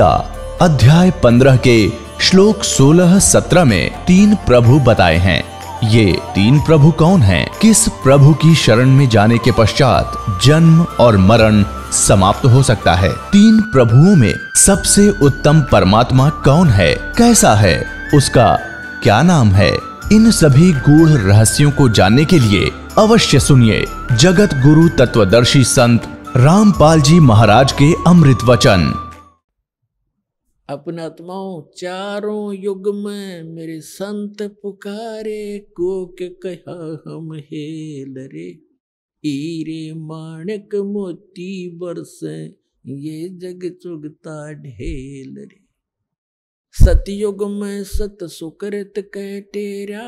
गीता अध्याय पंद्रह के श्लोक सोलह सत्रह में तीन प्रभु बताए हैं ये तीन प्रभु कौन हैं? किस प्रभु की शरण में जाने के पश्चात जन्म और मरण समाप्त हो सकता है तीन प्रभुओं में सबसे उत्तम परमात्मा कौन है कैसा है उसका क्या नाम है इन सभी गूढ़ रहस्यों को जानने के लिए अवश्य सुनिए जगत गुरु तत्वदर्शी संत रामपाल जी महाराज के अमृत वचन अपना आत्माओं चारों युग में मेरे संत पुकारे को के कहा हम हे लरे हीरे माणिक मोती बरसे ये जग चुगता ढेल रे सतयुग में सत सुकृत कह तेरा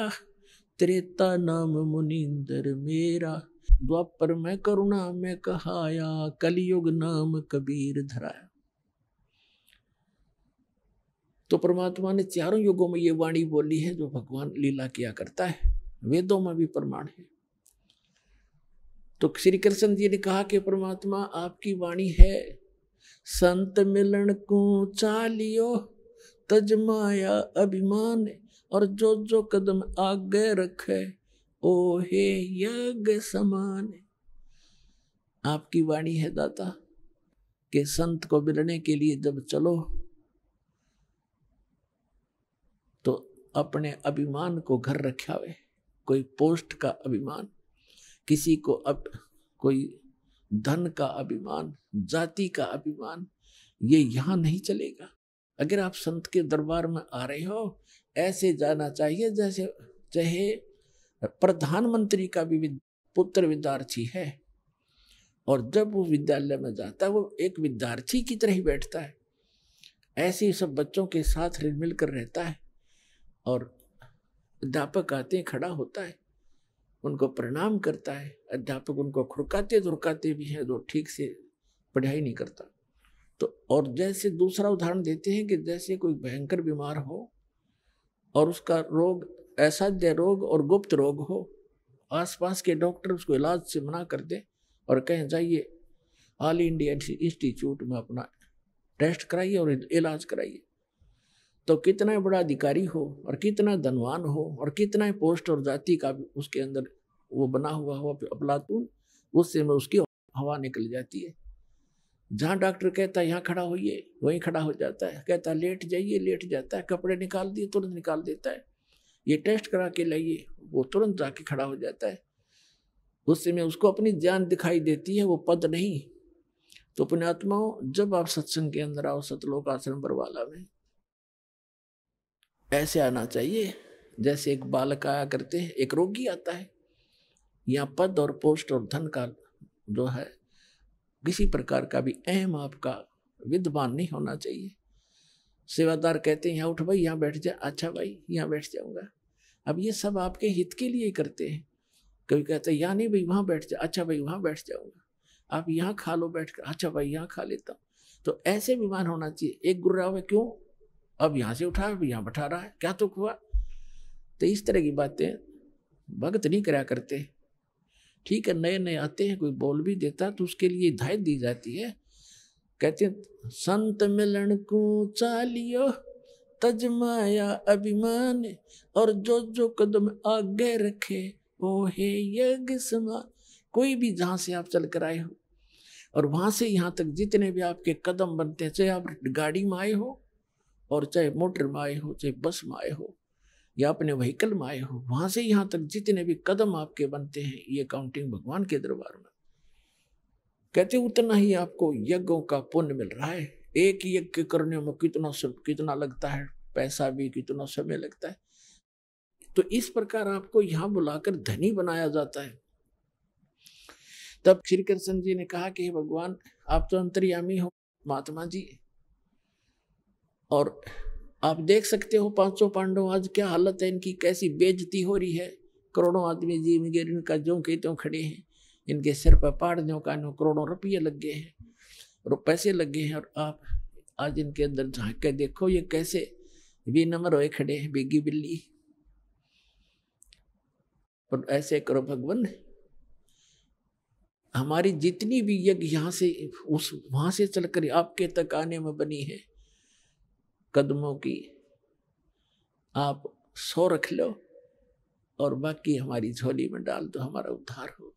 त्रेता नाम मुनिंदर मेरा द्वापर में करुणा में कहाया कलयुग नाम कबीर धराया तो परमात्मा ने चारों युगों में ये वाणी बोली है जो भगवान लीला किया करता है वेदों में भी प्रमाण है तो श्री कृष्ण जी ने कहा कि परमात्मा आपकी वाणी है संत मिलन को चालियो तज माया अभिमान और जो जो कदम आगे रखे ओ हे यज्ञ समान आपकी वाणी है दाता के संत को मिलने के लिए जब चलो अपने अभिमान को घर रखा हुए कोई पोस्ट का अभिमान किसी को अब कोई धन का अभिमान जाति का अभिमान ये यहाँ नहीं चलेगा अगर आप संत के दरबार में आ रहे हो ऐसे जाना चाहिए जैसे चाहे प्रधानमंत्री का भी पुत्र विद्यार्थी है और जब वो विद्यालय में जाता है वो एक विद्यार्थी की तरह ही बैठता है ऐसे ही सब बच्चों के साथ मिलकर मिल कर रहता है और अध्यापक आते हैं खड़ा होता है उनको प्रणाम करता है अध्यापक उनको खुरकाते दुरकाते भी हैं जो तो ठीक से पढ़ाई नहीं करता तो और जैसे दूसरा उदाहरण देते हैं कि जैसे कोई भयंकर बीमार हो और उसका रोग असाध्य रोग और गुप्त रोग हो आसपास के डॉक्टर उसको इलाज से मना कर दें और कहें जाइए ऑल इंडिया इंस्टीट्यूट में अपना टेस्ट कराइए और इलाज कराइए तो कितना बड़ा अधिकारी हो और कितना धनवान हो और कितना ही पोस्ट और जाति का उसके अंदर वो बना हुआ हो अपलातून उससे में उसकी हवा निकल जाती है जहाँ डॉक्टर कहता है यहाँ खड़ा होइए वहीं खड़ा हो जाता है कहता है लेट जाइए लेट जाता है कपड़े निकाल दिए तुरंत निकाल देता है ये टेस्ट करा के लाइए वो तुरंत जाके खड़ा हो जाता है उस समय उसको अपनी जान दिखाई देती है वो पद नहीं तो आत्माओं जब आप सत्संग के अंदर आओ सतलोक आश्रम बरवाला में ऐसे आना चाहिए जैसे एक बालक आया करते हैं एक रोगी आता है या पद और पोस्ट और धन का जो है किसी प्रकार का भी अहम आपका विद्वान नहीं होना चाहिए सेवादार कहते हैं यहाँ उठ भाई यहाँ बैठ जा अच्छा भाई यहाँ बैठ जाऊँगा अब ये सब आपके हित के लिए करते हैं कभी कहते हैं यहाँ नहीं भाई वहाँ बैठ जा अच्छा भाई वहाँ बैठ जाऊँगा आप यहाँ खा लो बैठ कर अच्छा भाई यहाँ खा लेता हूँ तो ऐसे विमान होना चाहिए एक गुर्राव में क्यों अब यहाँ से उठा अब यहाँ बैठा रहा है क्या तो हुआ तो इस तरह की बातें भगत नहीं कराया करते ठीक है नए नए आते हैं कोई बोल भी देता तो उसके लिए हिदायत दी जाती है कहते हैं संत मिलन को चालियो तजमाया अभिमान और जो जो कदम आगे रखे वो है यज्ञ समान कोई भी जहाँ से आप चल कर आए हो और वहाँ से यहाँ तक जितने भी आपके कदम बनते हैं चाहे आप गाड़ी में आए हो और चाहे मोटर में आए हो चाहे बस में आए हो या अपने व्हीकल में आए हो वहां से यहाँ तक जितने भी कदम आपके बनते हैं ये काउंटिंग भगवान के दरबार में कहते उतना ही आपको यज्ञों का पुण्य मिल रहा है एक यज्ञ करने में कितना सब कितना लगता है पैसा भी कितना समय लगता है तो इस प्रकार आपको यहाँ बुलाकर धनी बनाया जाता है तब श्री कृष्ण जी ने कहा कि भगवान आप तो अंतर्यामी हो महात्मा जी और आप देख सकते हो पांचों पांडव आज क्या हालत है इनकी कैसी बेजती हो रही है करोड़ों आदमी जीव गिर इनका जो के त्यों खड़े हैं इनके सिर पर पाड़ दो कानों करोड़ों रुपये लग गए हैं पैसे लग गए हैं और आप आज इनके अंदर झाँक के देखो ये कैसे नंबर होए खड़े हैं बिगी बिल्ली और ऐसे करो भगवान हमारी जितनी भी यज्ञ यहाँ से उस वहाँ से चलकर आपके तक आने में बनी है कदमों की आप सौ रख लो और बाकी हमारी झोली में डाल दो हमारा उद्धार हो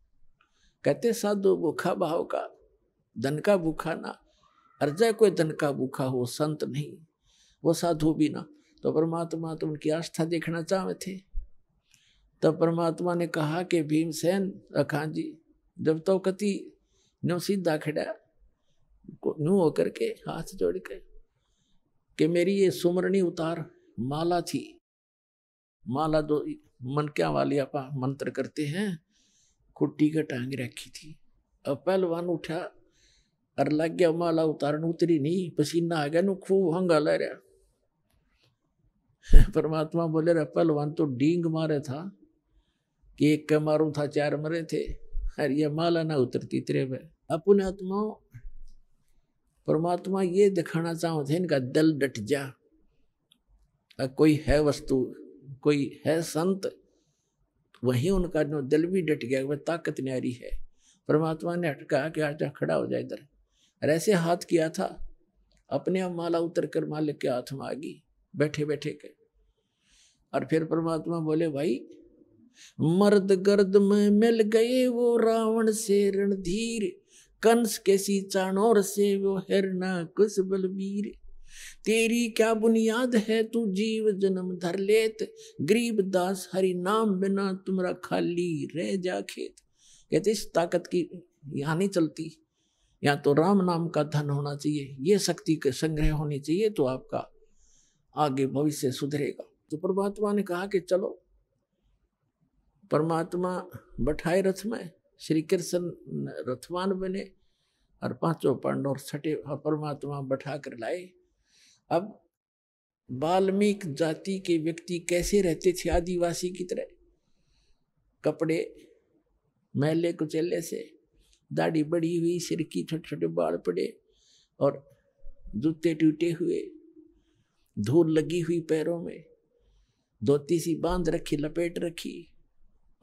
कहते साधु भूखा भाव का धन का भूखा ना अर्जा कोई धन का भूखा हो संत नहीं वो साधु भी ना तो परमात्मा तो उनकी आस्था देखना चाहते थे तब परमात्मा ने कहा कि भीमसेन अखान जी जब तो कति नौ सीधा खड़ा न्यू होकर के हाथ जोड़ के कि मेरी ये सुमरणी उतार माला थी माला दो मन क्या वाली आप मंत्र करते हैं खुट्टी का टांग रखी थी अब पहलवान उठा अर लग गया माला उतारण उतरी नहीं पसीना आ गया नू खूब हंगा ले रहा परमात्मा बोले रहा पहलवान तो डींग मारे था कि एक का मारू था चार मरे थे अरे ये माला ना उतरती तेरे में अपने आत्माओं परमात्मा ये दिखाना चाहो थे इनका दल डट जा कोई है वस्तु कोई है संत वहीं उनका जो दिल भी डट गया वह ताकत न्यारी है परमात्मा ने हटका कि आज खड़ा हो जाए इधर और ऐसे हाथ किया था अपने आप माला उतर कर मालिक के हाथ में आ गई बैठे बैठे के और फिर परमात्मा बोले भाई मर्द गर्द में मिल गए वो रावण से रणधीर कंस कैसी चाणोर से वो हरना कुछ बलबीर तेरी क्या बुनियाद है तू जीव जन्म धर लेत गरीब दास हरि नाम बिना तुमरा खाली रह जा खेत कहते इस ताकत की यहाँ नहीं चलती या तो राम नाम का धन होना चाहिए ये शक्ति के संग्रह होनी चाहिए तो आपका आगे भविष्य सुधरेगा तो परमात्मा ने कहा कि चलो परमात्मा बैठाए रथ में श्री कृष्ण रथवान बने और पांचों पांडव और छठे परमात्मा बैठा कर लाए अब बाल्मीक जाति के व्यक्ति कैसे रहते थे आदिवासी की तरह कपड़े मैले कुचेले से दाढ़ी बड़ी हुई सिर की छोटे छोटे बाल पड़े और जूते टूटे हुए धूल लगी हुई पैरों में धोती सी बांध रखी लपेट रखी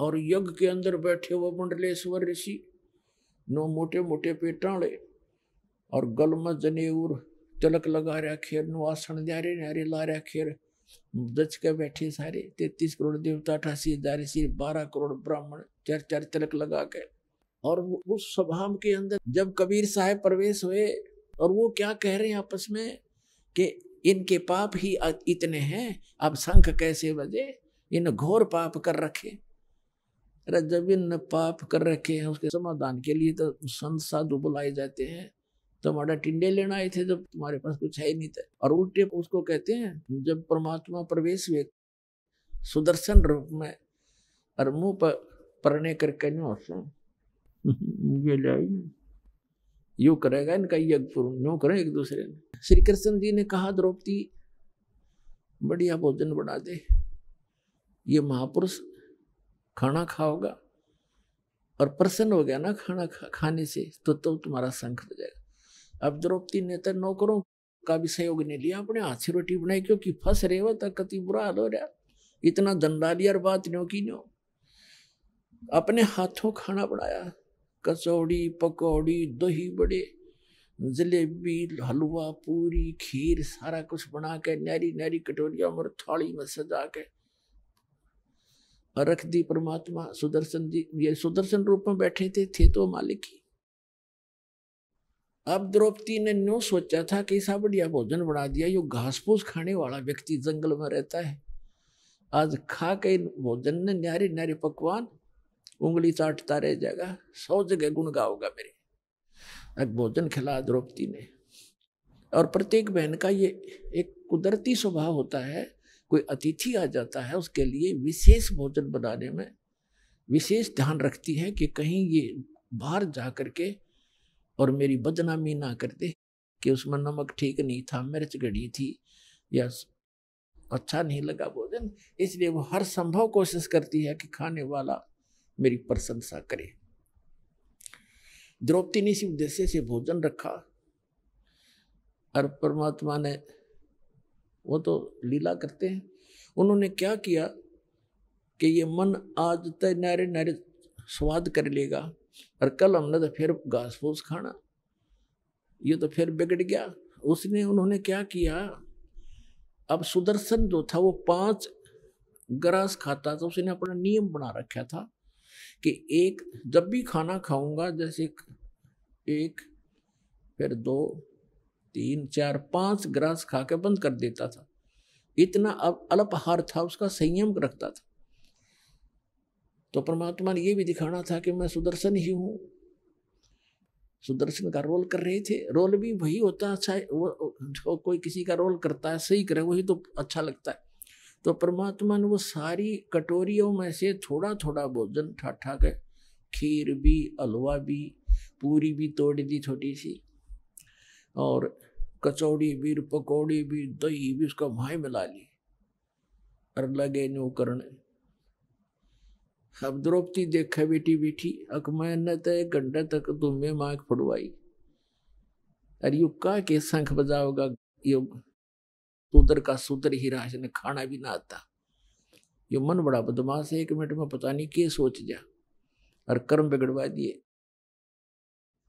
और यज्ञ के अंदर बैठे वो मंडलेश्वर ऋषि नो मोटे मोटे पेटाड़े और गलम में जनेऊर तिलक लगा रहा खेर नो आसन जा रहे नारे ला रहा खेर दच के बैठे सारे तैतीस करोड़ देवता अठासी हजार ऋषि बारह करोड़ ब्राह्मण चार चार तिलक लगा के और उस सभा के अंदर जब कबीर साहब प्रवेश हुए और वो क्या कह रहे हैं आपस में कि इनके पाप ही इतने हैं अब शंख कैसे बजे इन घोर पाप कर रखे जब इन पाप कर रखे हैं उसके समाधान के लिए तो संत साधु बुलाए जाते हैं तुम्हारा टिंडे लेना आए थे जब तुम्हारे पास कुछ है ही नहीं था और उल्टे उसको कहते हैं जब परमात्मा प्रवेश हुए सुदर्शन रूप में और मुंह पर परने करके हम्म, ये यू करेगा इनका यज्ञ पूर्ण यूं करें एक दूसरे ने श्री कृष्ण जी ने कहा द्रौपदी बढ़िया भोजन बना दे ये महापुरुष खाना खाओगा और प्रसन्न हो गया ना खाना खा, खाने से तो तो तुम्हारा संख हो जाएगा अब द्रौपदी ने तो नौकरों का भी सहयोग नहीं लिया अपने हाथ से रोटी बनाई क्योंकि फंस रहे हो तक कति बुरा हाल हो रहा इतना दंडा लिया बात न्यो की न्यो अपने हाथों खाना बनाया कचौड़ी पकौड़ी दही बड़े जलेबी हलवा पूरी खीर सारा कुछ बना के नारी नारी कटोरिया और थाली में सजा के रख दी परमात्मा सुदर्शन जी ये सुदर्शन रूप में बैठे थे थे तो मालिक ही अब द्रौपदी ने नो सोचा था कि ऐसा बढ़िया भोजन बना दिया जो घास फूस खाने वाला व्यक्ति जंगल में रहता है आज खा के भोजन ने न्यारे न्यारे पकवान उंगली चाटता रह जाएगा सौ जगह गुण गाओगा मेरे अब भोजन खिला द्रौपदी ने और प्रत्येक बहन का ये एक कुदरती स्वभाव होता है कोई अतिथि आ जाता है उसके लिए विशेष भोजन बनाने में विशेष ध्यान रखती है कि कहीं ये बाहर जा कर के और मेरी बदनामी ना कर दे कि उसमें नमक ठीक नहीं था मिर्च गड़ी थी या अच्छा नहीं लगा भोजन इसलिए वो हर संभव कोशिश करती है कि खाने वाला मेरी प्रशंसा करे द्रौपदी ने इसी उद्देश्य से भोजन रखा और परमात्मा ने वो तो लीला करते हैं उन्होंने क्या किया कि ये मन आज तय नारे नारे स्वाद कर लेगा और कल हमने तो फिर घास फूस खाना ये तो फिर बिगड़ गया उसने उन्होंने क्या किया अब सुदर्शन जो था वो पांच ग्रास खाता था उसने अपना नियम बना रखा था कि एक जब भी खाना खाऊंगा जैसे एक फिर दो तीन चार पांच ग्रास खा के बंद कर देता था इतना अब अल्पहार था उसका संयम रखता था तो परमात्मा ने यह भी दिखाना था कि मैं सुदर्शन ही हूँ सुदर्शन का रोल कर रहे थे रोल भी वही होता अच्छा वो जो कोई किसी का रोल करता है सही करे वही तो अच्छा लगता है तो परमात्मा ने वो सारी कटोरियों में से थोड़ा थोड़ा भोजन ठा के खीर भी हलवा भी पूरी भी तोड़ दी छोटी सी और कचौड़ी भी पकौड़ी भी दही भी उसका भाई मिला ली और लगे नो करने अब द्रौपदी देखा बेटी बेटी अक न तो एक घंटे तक तुम्हें माँ फुड़वाई अरे यू का के शंख बजाओगा यो सूत्र का सूत्र ही राज ने खाना भी ना आता यो मन बड़ा बदमाश है एक मिनट में पता नहीं के सोच जा और कर्म बिगड़वा दिए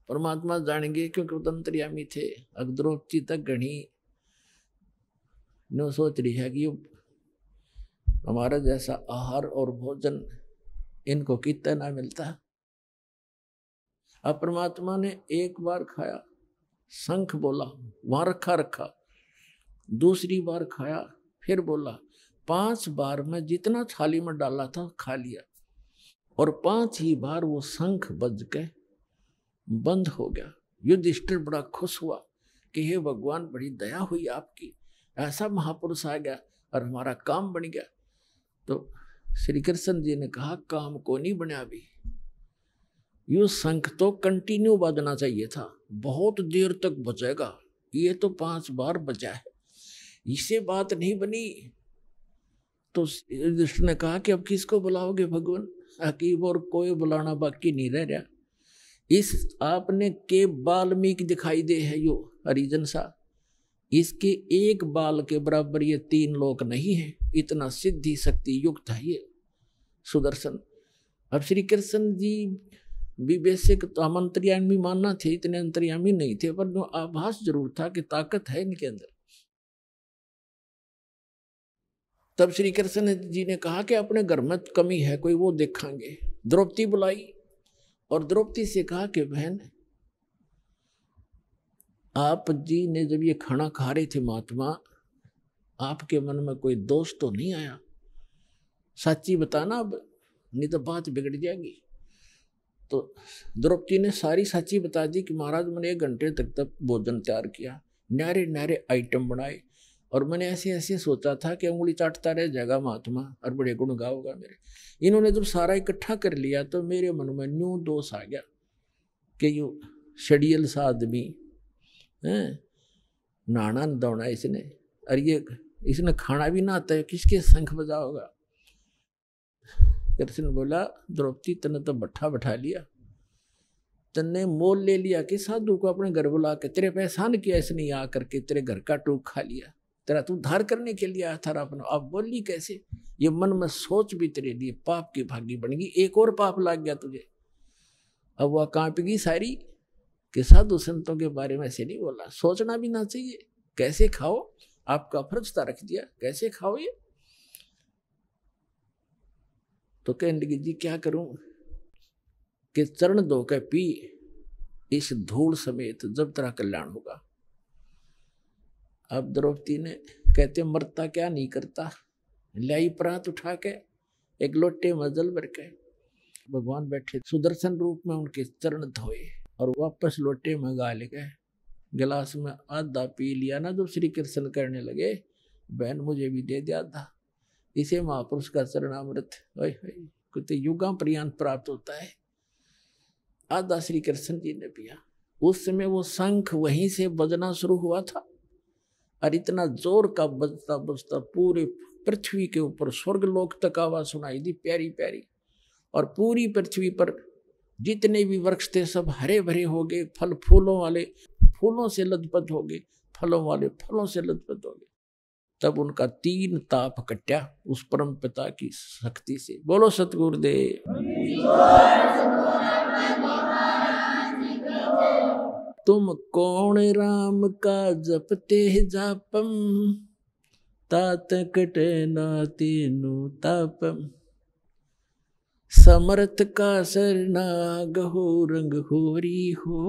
परमात्मा जानेंगे क्योंकि वो तंत्रयामी थे अग्रोक्ति तक गणी ने सोच रही है कि हमारा जैसा आहार और भोजन इनको कितना ना मिलता अब परमात्मा ने एक बार खाया शंख बोला वहां रखा रखा दूसरी बार खाया फिर बोला पांच बार में जितना थाली में डाला था खा लिया और पांच ही बार वो शंख बज के बंद हो गया युधिष्ठिर बड़ा खुश हुआ कि हे भगवान बड़ी दया हुई आपकी ऐसा महापुरुष आ गया और हमारा काम बन गया तो श्री कृष्ण जी ने कहा काम को नहीं बना अभी यो संख तो कंटिन्यू बजना चाहिए था बहुत देर तक बचेगा ये तो पांच बार बचा है इससे बात नहीं बनी तो युधिष्ठ ने कहा कि अब किसको बुलाओगे भगवान अकीब और कोई बुलाना बाकी नहीं रह रहा इस आपने के बाल्मीकि दिखाई दे है यो हरिजन सा इसके एक बाल के बराबर ये तीन लोक नहीं है इतना सिद्धि शक्ति युक्त है ये सुदर्शन अब श्री कृष्ण जी विवेशक तो हम अंतर्यामी मानना थे इतने अंतर्यामी नहीं थे पर जो आभास जरूर था कि ताकत है इनके अंदर तब श्री कृष्ण जी ने कहा कि अपने घर में कमी है कोई वो देखांगे द्रौपदी बुलाई और द्रौपदी से कहा कि बहन आप जी ने जब ये खाना खा रहे थे महात्मा आपके मन में कोई दोष तो नहीं आया सच्ची बताना अब नहीं तो बात बिगड़ जाएगी तो द्रौपदी ने सारी सच्ची बता दी कि महाराज मैंने एक घंटे तक तक भोजन तैयार किया नारे न्यारे आइटम बनाए और मैंने ऐसे ऐसे सोचा था कि उंगली चाटता रह जाएगा महात्मा और बड़े गुण गाओगा मेरे इन्होंने जब सारा इकट्ठा कर लिया तो मेरे मन में न्यू दोष आ गया कि यू शडियल सा आदमी है नहाना दौड़ा इसने और ये इसने खाना भी ना आता है किसके शंख बजा होगा कृष्ण बोला द्रौपदी तने तो बठा बैठा लिया तने मोल ले लिया कि साधु को अपने घर बुला के तेरे पहचान किया इसने आ करके तेरे घर का टूक खा लिया तेरा तू धार करने के लिए आया था अपना अब बोली कैसे ये मन में सोच भी तेरे लिए पाप की भागी बन गई एक और पाप लाग गया तुझे अब वह कांपेगी सारी कि साधु संतों के बारे में ऐसे नहीं बोला सोचना भी ना चाहिए कैसे खाओ आपका फर्जता रख दिया कैसे खाओ ये तो कहने लगी जी क्या करूं कि चरण दो कह पी इस धूल समेत जब तेरा कल्याण होगा अब द्रौपदी ने कहते मरता क्या नहीं करता लाई प्रात उठा के एक लोटे मजल भर के भगवान बैठे सुदर्शन रूप में उनके चरण धोए और वापस लोटे में गाल गए गिलास में आधा पी लिया ना जब तो श्री कृष्ण करने लगे बहन मुझे भी दे दिया था इसे महापुरुष का चरणामृत ओए कुत्ते तो युगा पर्यांत प्राप्त होता है आधा श्री कृष्ण जी ने पिया उस समय वो शंख वहीं से बजना शुरू हुआ था और इतना जोर का बजता बजता पूरे पृथ्वी के ऊपर स्वर्ग लोक तक आवाज सुनाई दी प्यारी प्यारी और पूरी पृथ्वी पर जितने भी वृक्ष थे सब हरे भरे हो गए फल फूलों वाले फूलों से लथपथ हो गए फलों वाले फलों से लथपथ हो गए तब उनका तीन ताप कट्या उस परम पिता की शक्ति से बोलो सतगुरुदेव तुम कौन राम का जपते जापम तात कटे ना तीनु तापम समर्थ का नाग हो रंग होरी हो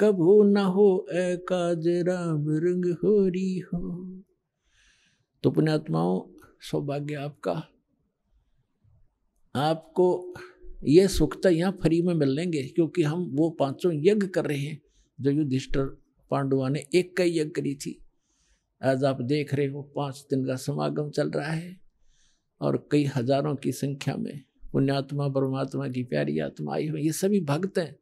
कभू न हो काज राम रंग होरी हो तो पुण्यात्माओं सौभाग्य आपका आपको ये सुख तो यहाँ फ्री में मिलेंगे क्योंकि हम वो पांचों यज्ञ कर रहे हैं जो युधिष्ठर पांडुआ ने एक कई यज्ञ करी थी आज आप देख रहे हो पाँच दिन का समागम चल रहा है और कई हजारों की संख्या में पुण्यात्मा परमात्मा की प्यारी आत्मा आई हुई ये सभी भक्त हैं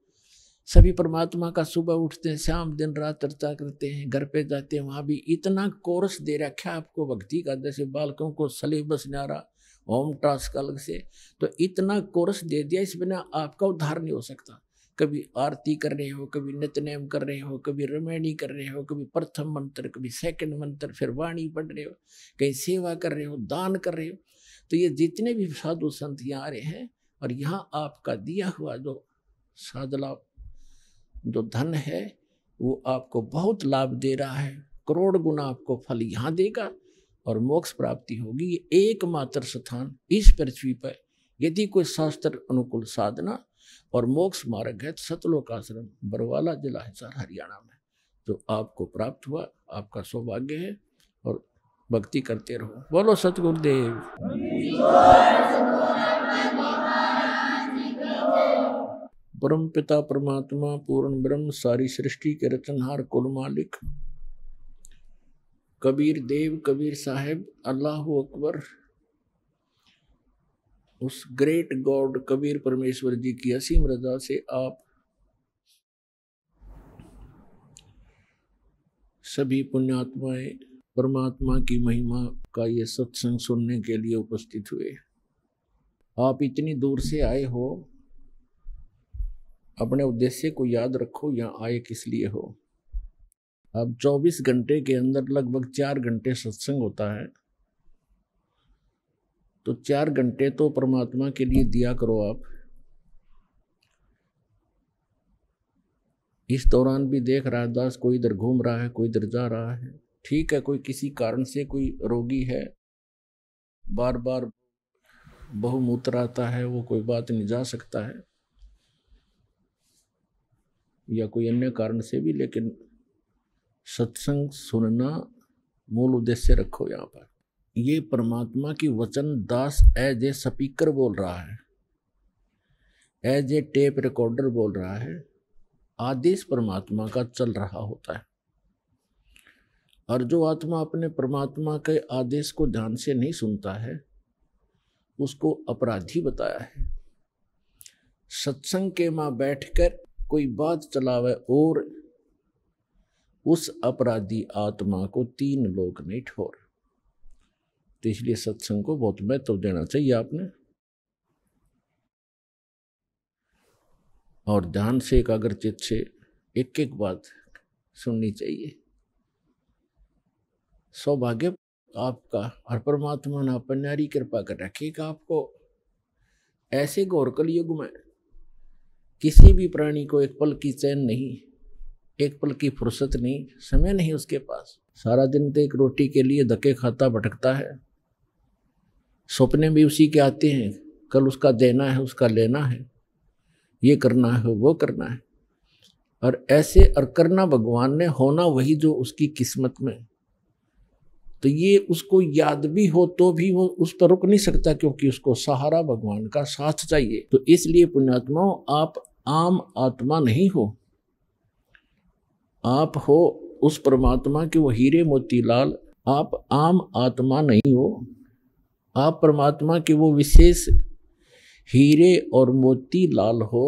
सभी परमात्मा का सुबह उठते हैं शाम दिन रात चर्चा करते हैं घर पे जाते हैं वहाँ भी इतना कोर्स दे रखा आपको भक्ति का जैसे बालकों को सलेबस नारा होम टास्क अलग से तो इतना कोर्स दे दिया इस बिना आपका उद्धार नहीं हो सकता कभी आरती कर रहे हो कभी नितनेम कर रहे हो कभी रमैणी कर रहे हो कभी प्रथम मंत्र कभी सेकंड मंत्र फिर वाणी पढ़ रहे हो कहीं सेवा कर रहे हो दान कर रहे हो तो ये जितने भी साधु संत यहाँ आ रहे हैं और यहाँ आपका दिया हुआ जो साधला जो धन है वो आपको बहुत लाभ दे रहा है करोड़ गुना आपको फल यहाँ देगा और मोक्ष प्राप्ति होगी ये एकमात्र स्थान इस पृथ्वी पर यदि कोई शास्त्र अनुकूल साधना और मोक्ष मार्ग है सतलोक आश्रम बरवाला जिला हिसार हरियाणा में जो तो आपको प्राप्त हुआ आपका सौभाग्य है और भक्ति करते रहो बोलो सतगुरुदेव परम पिता परमात्मा पूर्ण ब्रह्म सारी सृष्टि के रचनहार कुल मालिक कबीर देव कबीर साहेब अल्लाह अकबर उस ग्रेट गॉड कबीर परमेश्वर जी की असीम रजा से आप सभी पुण्यात्माएं परमात्मा की महिमा का ये सत्संग सुनने के लिए उपस्थित हुए आप इतनी दूर से आए हो अपने उद्देश्य को याद रखो या आए किस लिए हो अब 24 घंटे के अंदर लगभग चार घंटे सत्संग होता है तो चार घंटे तो परमात्मा के लिए दिया करो आप इस दौरान भी देख रहा है दास कोई इधर घूम रहा है कोई इधर जा रहा है ठीक है कोई किसी कारण से कोई रोगी है बार बार बहुमूत्र आता है वो कोई बात नहीं जा सकता है या कोई अन्य कारण से भी लेकिन सत्संग सुनना मूल उद्देश्य रखो यहाँ पर ये परमात्मा की वचन दास एज ए स्पीकर बोल रहा है एज ए टेप रिकॉर्डर बोल रहा है आदेश परमात्मा का चल रहा होता है और जो आत्मा अपने परमात्मा के आदेश को ध्यान से नहीं सुनता है उसको अपराधी बताया है सत्संग के माँ बैठकर कोई बात चलावे और उस अपराधी आत्मा को तीन लोग नहीं ठोर तो इसलिए सत्संग को बहुत महत्व तो देना चाहिए आपने और ध्यान से एकाग्रचित से एक एक बात सुननी चाहिए सौभाग्य आपका और परमात्मा ने अपनारी नारी कृपा कर रखेगा आपको ऐसे गौरकल युग में किसी भी प्राणी को एक पल की चैन नहीं एक पल की फुर्सत नहीं समय नहीं उसके पास सारा दिन तो एक रोटी के लिए धक्के खाता भटकता है सपने भी उसी के आते हैं कल उसका देना है उसका लेना है ये करना है वो करना है और ऐसे और करना भगवान ने होना वही जो उसकी किस्मत में तो ये उसको याद भी हो तो भी वो उस पर रुक नहीं सकता क्योंकि उसको सहारा भगवान का साथ चाहिए तो इसलिए पुण्यात्माओं आप आम आत्मा नहीं हो आप हो उस परमात्मा के वो हीरे मोतीलाल आप आम आत्मा नहीं हो आप परमात्मा के वो विशेष हीरे और मोती लाल हो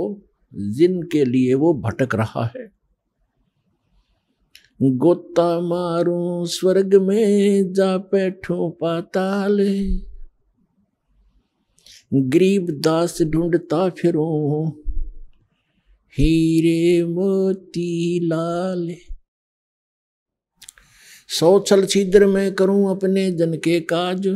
जिनके लिए वो भटक रहा है गोता मारूं स्वर्ग में जा बैठूं पाताल गरीब दास ढूंढता फिरूं हीरे मोती लाल सौ छल छिद्र में करूं अपने जन के काज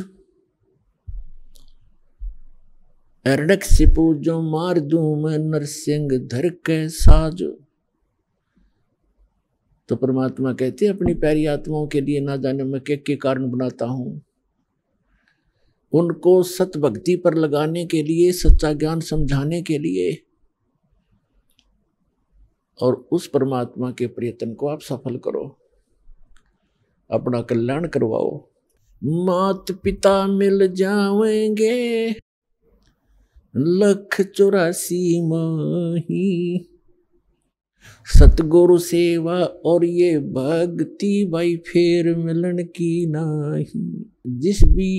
अरडक सिपू जो मार दू मैं नरसिंह धर के साजो तो परमात्मा कहते अपनी प्यारी आत्माओं के लिए ना जाने मैं के, के कारण बनाता हूं उनको सत भक्ति पर लगाने के लिए सच्चा ज्ञान समझाने के लिए और उस परमात्मा के प्रयत्न को आप सफल करो अपना कल्याण करवाओ मात पिता मिल जाएंगे लख चौरासी माही सतगुरु सेवा और ये भक्ति भाई फेर मिलन की नाही जिस भी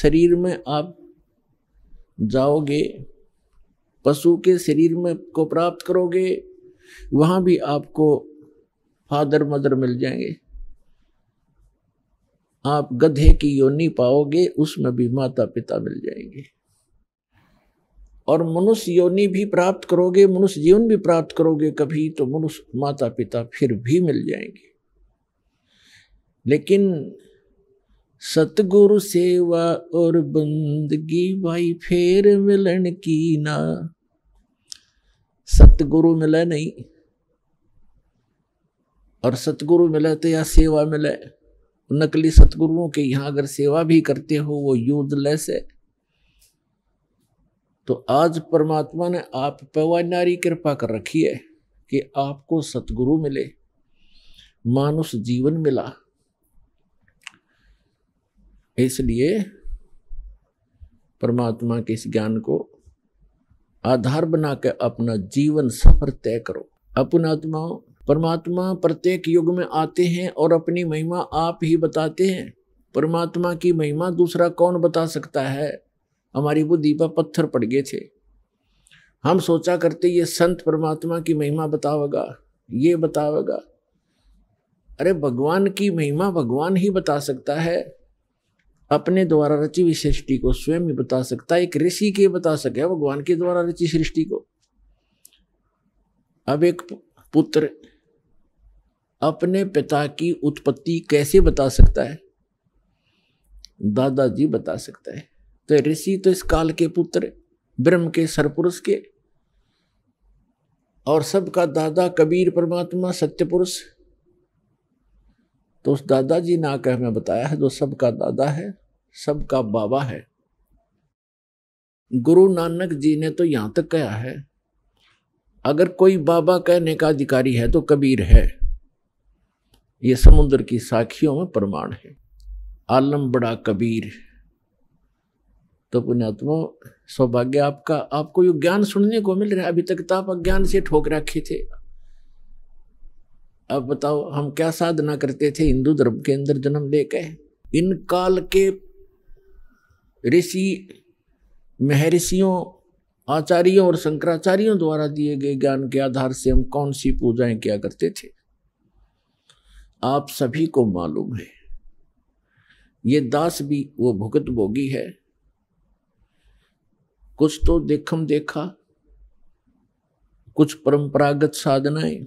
शरीर में आप जाओगे पशु के शरीर में को प्राप्त करोगे वहां भी आपको फादर मदर मिल जाएंगे आप गधे की योनि पाओगे उसमें भी माता पिता मिल जाएंगे और मनुष्य योनि भी प्राप्त करोगे मनुष्य जीवन भी प्राप्त करोगे कभी तो मनुष्य माता पिता फिर भी मिल जाएंगे लेकिन सतगुरु सेवा और बंदगी भाई फेर मिलन की ना सतगुरु मिला नहीं और सतगुरु मिला तो या सेवा मिला नकली सतगुरुओं के यहाँ अगर सेवा भी करते हो वो लेस है तो आज परमात्मा ने आप पर नारी कृपा कर रखी है कि आपको सतगुरु मिले मानुष जीवन मिला इसलिए परमात्मा के इस ज्ञान को आधार बनाकर अपना जीवन सफर तय करो अपनात्मा परमात्मा प्रत्येक युग में आते हैं और अपनी महिमा आप ही बताते हैं परमात्मा की महिमा दूसरा कौन बता सकता है हमारी बुद्धि पर पत्थर पड़ गए थे हम सोचा करते ये संत परमात्मा की महिमा बतावेगा ये बतावेगा अरे भगवान की महिमा भगवान ही बता सकता है अपने द्वारा रची हुई सृष्टि को स्वयं ही बता सकता है एक ऋषि के बता सके भगवान के द्वारा रची सृष्टि को अब एक पुत्र अपने पिता की उत्पत्ति कैसे बता सकता है दादाजी बता सकता है तो ऋषि तो इस काल के पुत्र ब्रह्म के सरपुरुष के और सबका दादा कबीर परमात्मा सत्य पुरुष तो उस दादाजी ने आकर हमें बताया है जो सबका दादा है सबका बाबा है गुरु नानक जी ने तो यहां तक कहा है अगर कोई बाबा कहने का अधिकारी है तो कबीर है ये समुद्र की साखियों में प्रमाण है आलम बड़ा कबीर तो पुण्यात्मो सौभाग्य आपका आपको ये ज्ञान सुनने को मिल रहा है अभी तक तो आप अज्ञान से ठोक रखे थे अब बताओ हम क्या साधना करते थे हिंदू धर्म के अंदर जन्म लेके इन काल के ऋषि महर्षियों आचार्यों और शंकराचार्यों द्वारा दिए गए ज्ञान के आधार से हम कौन सी पूजाएं किया करते थे आप सभी को मालूम है ये दास भी वो भुगत भोगी है कुछ तो देखम देखा कुछ परंपरागत साधनाएं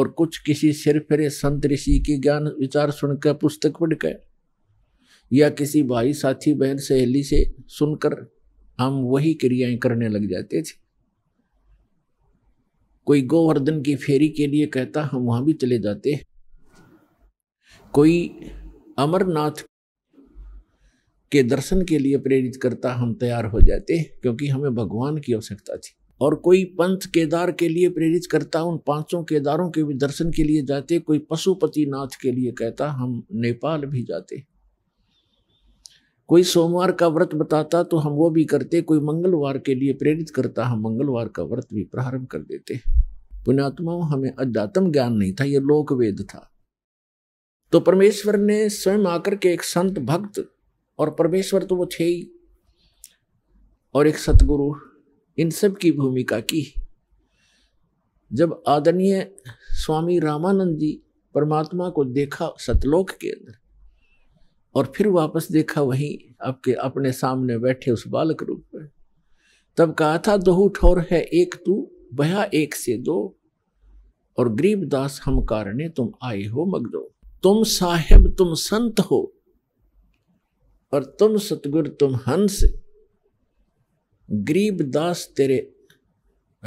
और कुछ किसी सिर फिरे संत ऋषि की ज्ञान विचार सुनकर पुस्तक पढ़कर या किसी भाई साथी बहन सहेली से सुनकर हम वही क्रियाएं करने लग जाते थे कोई गोवर्धन की फेरी के लिए कहता हम वहां भी चले जाते कोई अमरनाथ के दर्शन के लिए प्रेरित करता हम तैयार हो जाते क्योंकि हमें भगवान की आवश्यकता थी और कोई पंथ केदार के लिए प्रेरित करता उन पांचों केदारों के भी दर्शन के लिए जाते कोई पशुपतिनाथ के लिए कहता हम नेपाल भी जाते कोई सोमवार का व्रत बताता तो हम वो भी करते कोई मंगलवार के लिए प्रेरित करता हम मंगलवार का व्रत भी प्रारंभ कर देते पुण्यात्मा हमें अध्यात्म ज्ञान नहीं था ये लोक वेद था तो परमेश्वर ने स्वयं आकर के एक संत भक्त और परमेश्वर तो वो थे ही और एक सतगुरु इन सब की भूमिका की जब आदरणीय स्वामी रामानंद जी परमात्मा को देखा सतलोक के अंदर और फिर वापस देखा वहीं आपके अपने सामने बैठे उस बालक रूप में तब कहा था दो ठोर है एक तू बया एक से दो और गरीब दास हम कारणे तुम आए हो मगदो तुम साहेब तुम संत हो पर तुम सतगुर तुम हंस गरीब दास तेरे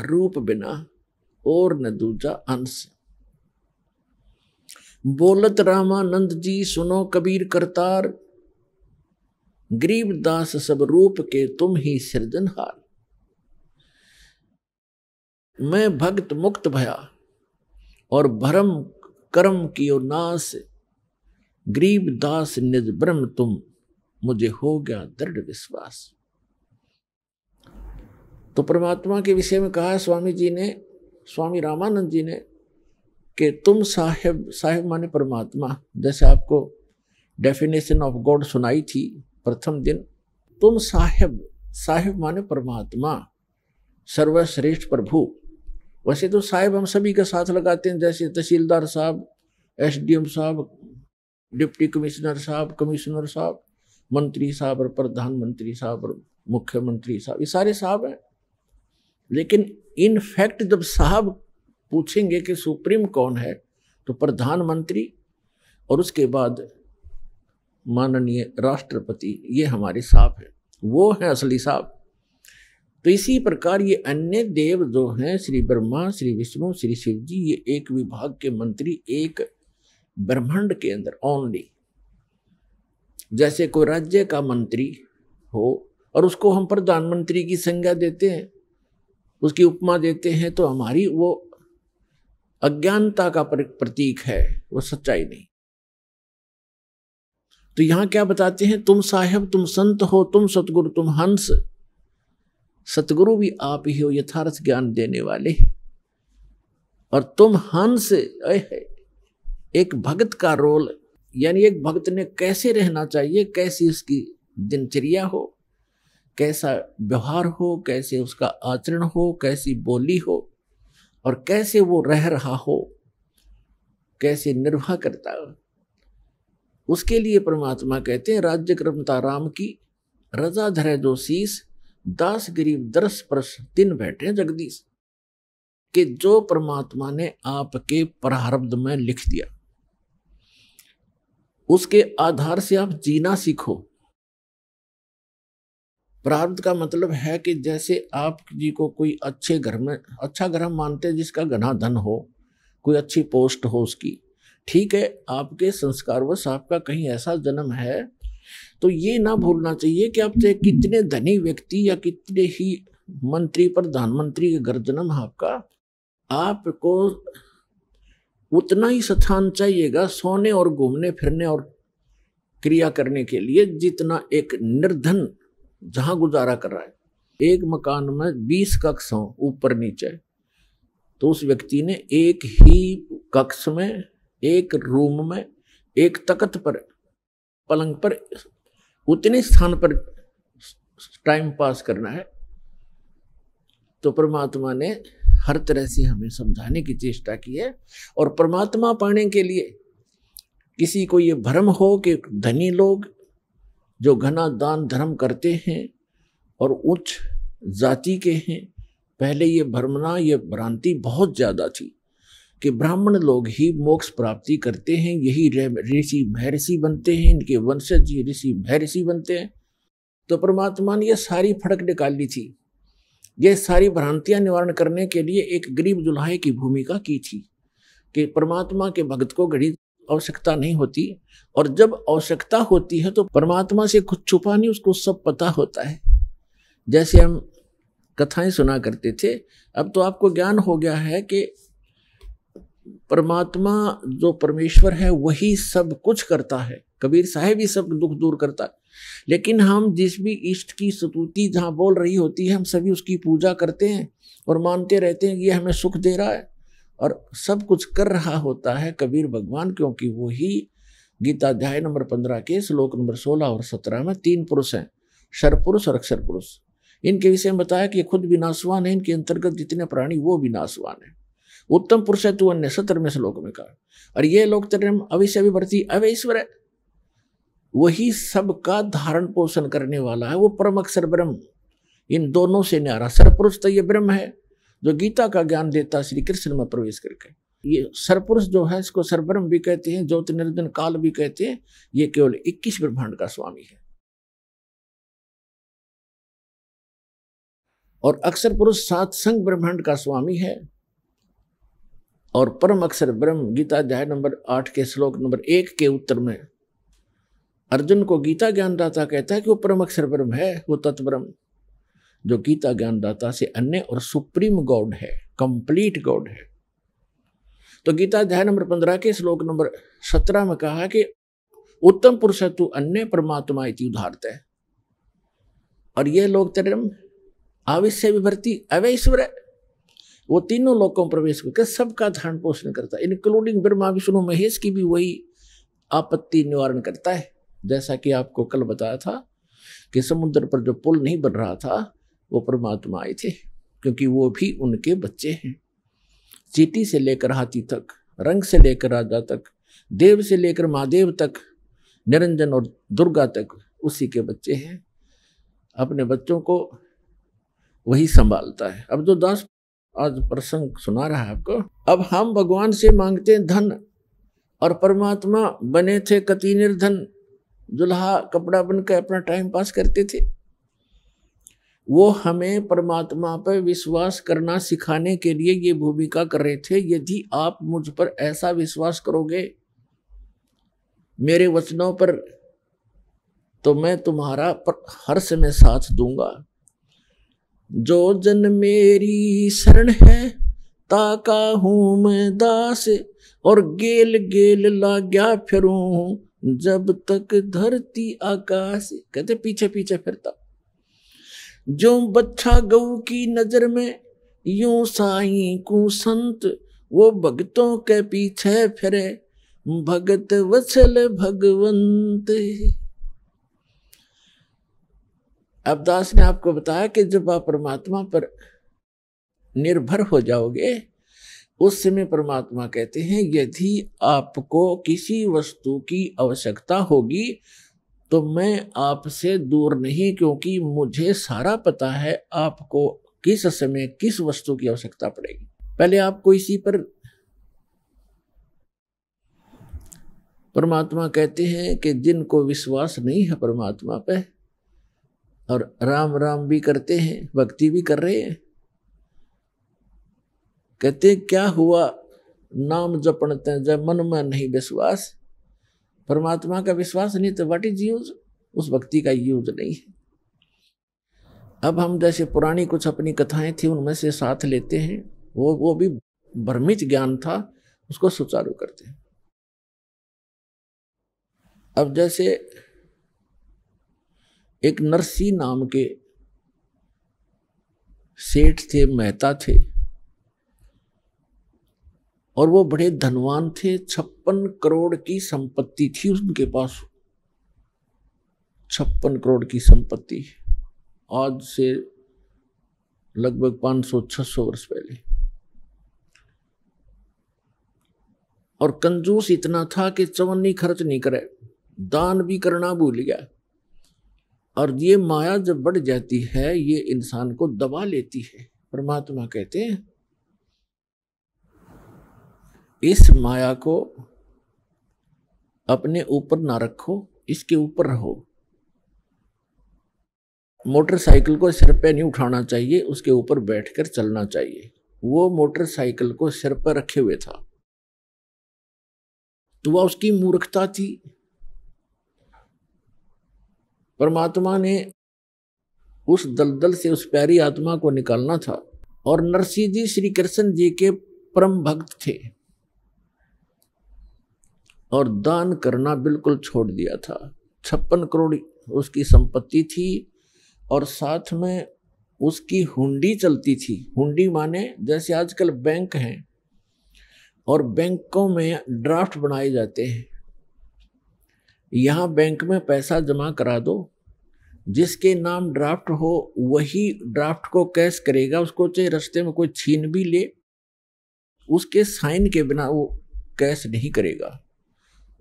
रूप बिना और न दूजा अंश बोलत रामानंद जी सुनो कबीर करतार गरीब दास सब रूप के तुम ही सृजनहार मैं भक्त मुक्त भया और भरम कर्म ओर नाश गरीब दास निज ब्रह्म तुम मुझे हो गया दृढ़ विश्वास तो परमात्मा के विषय में कहा स्वामी जी ने स्वामी रामानंद जी ने कि तुम साहेब साहेब माने परमात्मा जैसे आपको डेफिनेशन ऑफ गॉड सुनाई थी प्रथम दिन तुम साहेब साहेब माने परमात्मा सर्वश्रेष्ठ प्रभु वैसे तो साहेब हम सभी का साथ लगाते हैं जैसे तहसीलदार साहब एसडीएम साहब डिप्टी कमिश्नर साहब कमिश्नर साहब मंत्री साहब और प्रधानमंत्री साहब और मुख्यमंत्री साहब ये सारे साहब हैं लेकिन इन फैक्ट जब साहब पूछेंगे कि सुप्रीम कौन है तो प्रधानमंत्री और उसके बाद माननीय राष्ट्रपति ये हमारे साहब हैं वो हैं असली साहब तो इसी प्रकार ये अन्य देव जो हैं श्री ब्रह्मा श्री विष्णु श्री शिव जी ये एक विभाग के मंत्री एक ब्रह्मांड के अंदर ओनली जैसे कोई राज्य का मंत्री हो और उसको हम प्रधानमंत्री की संज्ञा देते हैं उसकी उपमा देते हैं तो हमारी वो अज्ञानता का प्रतीक है वो सच्चाई नहीं तो यहां क्या बताते हैं तुम साहेब तुम संत हो तुम सतगुरु तुम हंस सतगुरु भी आप ही हो यथार्थ ज्ञान देने वाले और तुम हंस एक भगत का रोल यानी एक भक्त ने कैसे रहना चाहिए कैसी उसकी दिनचर्या हो कैसा व्यवहार हो कैसे उसका आचरण हो कैसी बोली हो और कैसे वो रह रहा हो कैसे निर्वाह करता हो उसके लिए परमात्मा कहते हैं राज्य क्रमता राम की रजा धरे जो शीस दास गरीब दरस परस दिन बैठे जगदीश के जो परमात्मा ने आपके प्रारब्ध में लिख दिया उसके आधार से आप जीना सीखो प्रारब्ध का मतलब है कि जैसे आप जी को कोई अच्छे घर में अच्छा घर मानते हैं जिसका घना धन हो कोई अच्छी पोस्ट हो उसकी ठीक है आपके संस्कारवश आपका कहीं ऐसा जन्म है तो ये ना भूलना चाहिए कि आप चाहे कितने धनी व्यक्ति या कितने ही मंत्री प्रधानमंत्री के घर जन्म आपका आपको उतना ही स्थान चाहिएगा सोने और घूमने फिरने और क्रिया करने के लिए जितना एक निर्धन जहां गुजारा कर रहा है एक मकान में बीस कक्ष हों ऊपर नीचे तो उस व्यक्ति ने एक ही कक्ष में एक रूम में एक तकत पर पलंग पर उतने स्थान पर टाइम पास करना है तो परमात्मा ने हर तरह से हमें समझाने की चेष्टा की है और परमात्मा पाने के लिए किसी को ये भ्रम हो कि धनी लोग जो घना दान धर्म करते हैं और उच्च जाति के हैं पहले ये भ्रमना ये भ्रांति बहुत ज़्यादा थी कि ब्राह्मण लोग ही मोक्ष प्राप्ति करते हैं यही ऋषि महर्षि बनते हैं इनके वंशज ही ऋषि महर्षि बनते हैं तो परमात्मा ने यह सारी फड़क निकाल ली थी यह सारी भ्रांतियां निवारण करने के लिए एक गरीब दुल्हाए की भूमिका की थी कि परमात्मा के भक्त को गरीब आवश्यकता नहीं होती और जब आवश्यकता होती है तो परमात्मा से कुछ छुपा नहीं उसको सब पता होता है जैसे हम कथाएं सुना करते थे अब तो आपको ज्ञान हो गया है कि परमात्मा जो परमेश्वर है वही सब कुछ करता है कबीर साहेब ही सब दुख दूर करता है लेकिन हम जिस भी इष्ट की स्तुति जहाँ बोल रही होती है हम सभी उसकी पूजा करते हैं और मानते रहते हैं कि ये हमें सुख दे रहा है और सब कुछ कर रहा होता है कबीर भगवान क्योंकि वो ही गीता अध्याय नंबर पंद्रह के श्लोक नंबर सोलह और सत्रह में तीन पुरुष हैं पुरुष और अक्षर पुरुष इनके विषय में बताया कि खुद विनाशवान है इनके अंतर्गत जितने प्राणी वो विनाशवान है उत्तम पुरुष है तू अन्य में श्लोक में कहा और ये लोग तेरे अविश्य अभिवर्ती अवैश्वर है वही सबका धारण पोषण करने वाला है वो परम अक्षर ब्रह्म इन दोनों से न्यारा सरपुरुष तो ये ब्रह्म है जो गीता का ज्ञान देता श्री कृष्ण में प्रवेश करके ये सरपुरुष जो है इसको सरब्रह्म भी कहते हैं ज्योति निर्जन काल भी कहते हैं ये केवल 21 ब्रह्मांड का स्वामी है और अक्षर पुरुष सात संग ब्रह्मांड का स्वामी है और परम अक्षर ब्रह्म गीता अध्याय नंबर आठ के श्लोक नंबर एक के उत्तर में अर्जुन को गीता ज्ञानदाता कहता है कि वो परम अक्षर ब्रह्म है वो तत्ब्रह्म जो गीता ज्ञानदाता से अन्य और सुप्रीम गॉड है कंप्लीट गॉड है तो गीता अध्याय नंबर पंद्रह के श्लोक नंबर सत्रह में कहा कि उत्तम पुरुष है तू अन्य परमात्मा इति उदाहरत है और यह लोक तरम आविश्य विभर्ती अवैश्वर वो तीनों लोगों में प्रवेश करके सबका धारण पोषण करता है इंक्लूडिंग ब्रह्मा विष्णु महेश की भी वही आपत्ति निवारण करता है जैसा कि आपको कल बताया था कि समुद्र पर जो पुल नहीं बन रहा था वो परमात्मा आए थे क्योंकि वो भी उनके बच्चे हैं चीटी से लेकर हाथी तक रंग से लेकर राजा तक देव से लेकर महादेव तक निरंजन और दुर्गा तक उसी के बच्चे हैं अपने बच्चों को वही संभालता है अब जो दास आज प्रसंग सुना रहा है आपको अब हम भगवान से मांगते हैं धन और परमात्मा बने थे कति निर्धन जुल्हा कपड़ा बनकर अपना टाइम पास करते थे वो हमें परमात्मा पर विश्वास करना सिखाने के लिए ये भूमिका कर रहे थे यदि आप मुझ पर ऐसा विश्वास करोगे मेरे वचनों पर तो मैं तुम्हारा हर समय साथ दूंगा जो जन मेरी शरण है ताका हूं मैं दास और गेल गेल गया फिरूं जब तक धरती आकाश कहते पीछे पीछे फिरता जो बच्चा गऊ की नजर में यूं साई कु संत वो भगतों के पीछे फिरे भगत वसल भगवंत अब दास ने आपको बताया कि जब आप परमात्मा पर निर्भर हो जाओगे उस समय परमात्मा कहते हैं यदि आपको किसी वस्तु की आवश्यकता होगी तो मैं आपसे दूर नहीं क्योंकि मुझे सारा पता है आपको किस समय किस वस्तु की आवश्यकता पड़ेगी पहले आपको इसी पर परमात्मा कहते हैं कि जिनको विश्वास नहीं है परमात्मा पे और राम राम भी करते हैं भक्ति भी कर रहे हैं कहते क्या हुआ नाम जपणते जय मन में नहीं विश्वास परमात्मा का विश्वास नहीं तो वट इज यूज उस भक्ति का यूज नहीं है अब हम जैसे पुरानी कुछ अपनी कथाएं थी उनमें से साथ लेते हैं वो वो भी भ्रमित ज्ञान था उसको सुचारू करते हैं अब जैसे एक नरसी नाम के सेठ थे मेहता थे और वो बड़े धनवान थे छप्पन करोड़ की संपत्ति थी उनके पास छप्पन करोड़ की संपत्ति आज से लगभग 500-600 वर्ष पहले और कंजूस इतना था कि चवन्नी खर्च नहीं करे दान भी करना भूल गया और ये माया जब बढ़ जाती है ये इंसान को दबा लेती है परमात्मा कहते हैं इस माया को अपने ऊपर ना रखो इसके ऊपर रहो मोटरसाइकिल को सिर पे नहीं उठाना चाहिए उसके ऊपर बैठकर चलना चाहिए वो मोटरसाइकिल को सिर पर रखे हुए था तो वह उसकी मूर्खता थी परमात्मा ने उस दलदल से उस प्यारी आत्मा को निकालना था और नरसिंह जी श्री कृष्ण जी के परम भक्त थे और दान करना बिल्कुल छोड़ दिया था छप्पन करोड़ उसकी संपत्ति थी और साथ में उसकी हुंडी चलती थी हुंडी माने जैसे आजकल बैंक हैं और बैंकों में ड्राफ्ट बनाए जाते हैं यहाँ बैंक में पैसा जमा करा दो जिसके नाम ड्राफ्ट हो वही ड्राफ्ट को कैश करेगा उसको चाहे रस्ते में कोई छीन भी ले उसके साइन के बिना वो कैश नहीं करेगा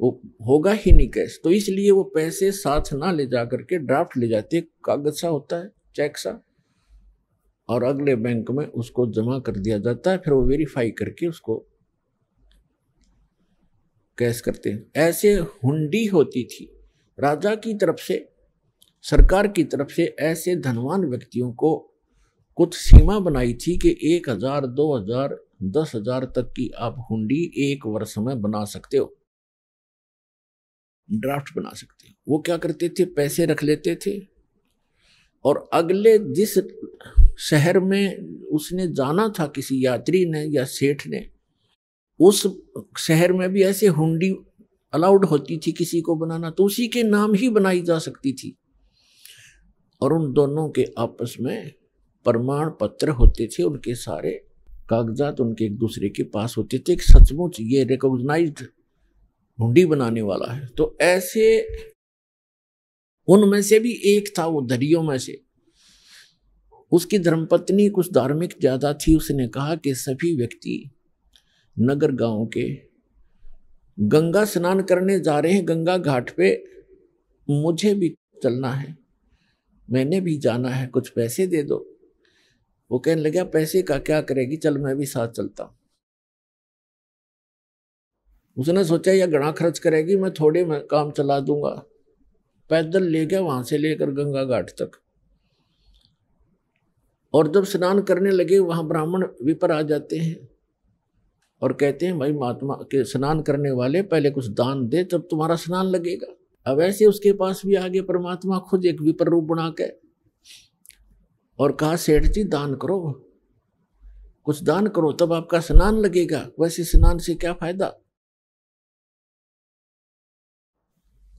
वो होगा ही नहीं कैश तो इसलिए वो पैसे साथ ना ले जा करके ड्राफ्ट ले जाते हैं कागज सा होता है चेक सा और अगले बैंक में उसको जमा कर दिया जाता है फिर वो वेरीफाई करके उसको कैश करते हैं ऐसे हुंडी होती थी राजा की तरफ से सरकार की तरफ से ऐसे धनवान व्यक्तियों को कुछ सीमा बनाई थी कि एक हजार दो हजार दस हजार तक की आप हुंडी एक वर्ष में बना सकते हो ड्राफ्ट बना सकते हैं वो क्या करते थे पैसे रख लेते थे और अगले जिस शहर में उसने जाना था किसी यात्री ने या सेठ ने उस शहर में भी ऐसे हुंडी अलाउड होती थी किसी को बनाना तो उसी के नाम ही बनाई जा सकती थी और उन दोनों के आपस में प्रमाण पत्र होते थे उनके सारे कागजात उनके एक दूसरे के पास होते थे सचमुच ये रिकॉग्नाइज्ड हुंडी बनाने वाला है तो ऐसे उनमें से भी एक था वो दरियों में से उसकी धर्मपत्नी कुछ धार्मिक ज्यादा थी उसने कहा कि सभी व्यक्ति नगर गांव के गंगा स्नान करने जा रहे हैं गंगा घाट पे मुझे भी चलना है मैंने भी जाना है कुछ पैसे दे दो वो कहने लगे पैसे का क्या करेगी चल मैं भी साथ चलता हूँ उसने सोचा यह गणा खर्च करेगी मैं थोड़े में काम चला दूंगा पैदल ले गया वहां से लेकर गंगा घाट तक और जब स्नान करने लगे वहां ब्राह्मण विपर आ जाते हैं और कहते हैं भाई महात्मा के स्नान करने वाले पहले कुछ दान दे तब तुम्हारा स्नान लगेगा अब ऐसे उसके पास भी आगे परमात्मा खुद एक विपर रूप बना के और कहा सेठ जी दान करो कुछ दान करो तब आपका स्नान लगेगा वैसे स्नान से क्या फायदा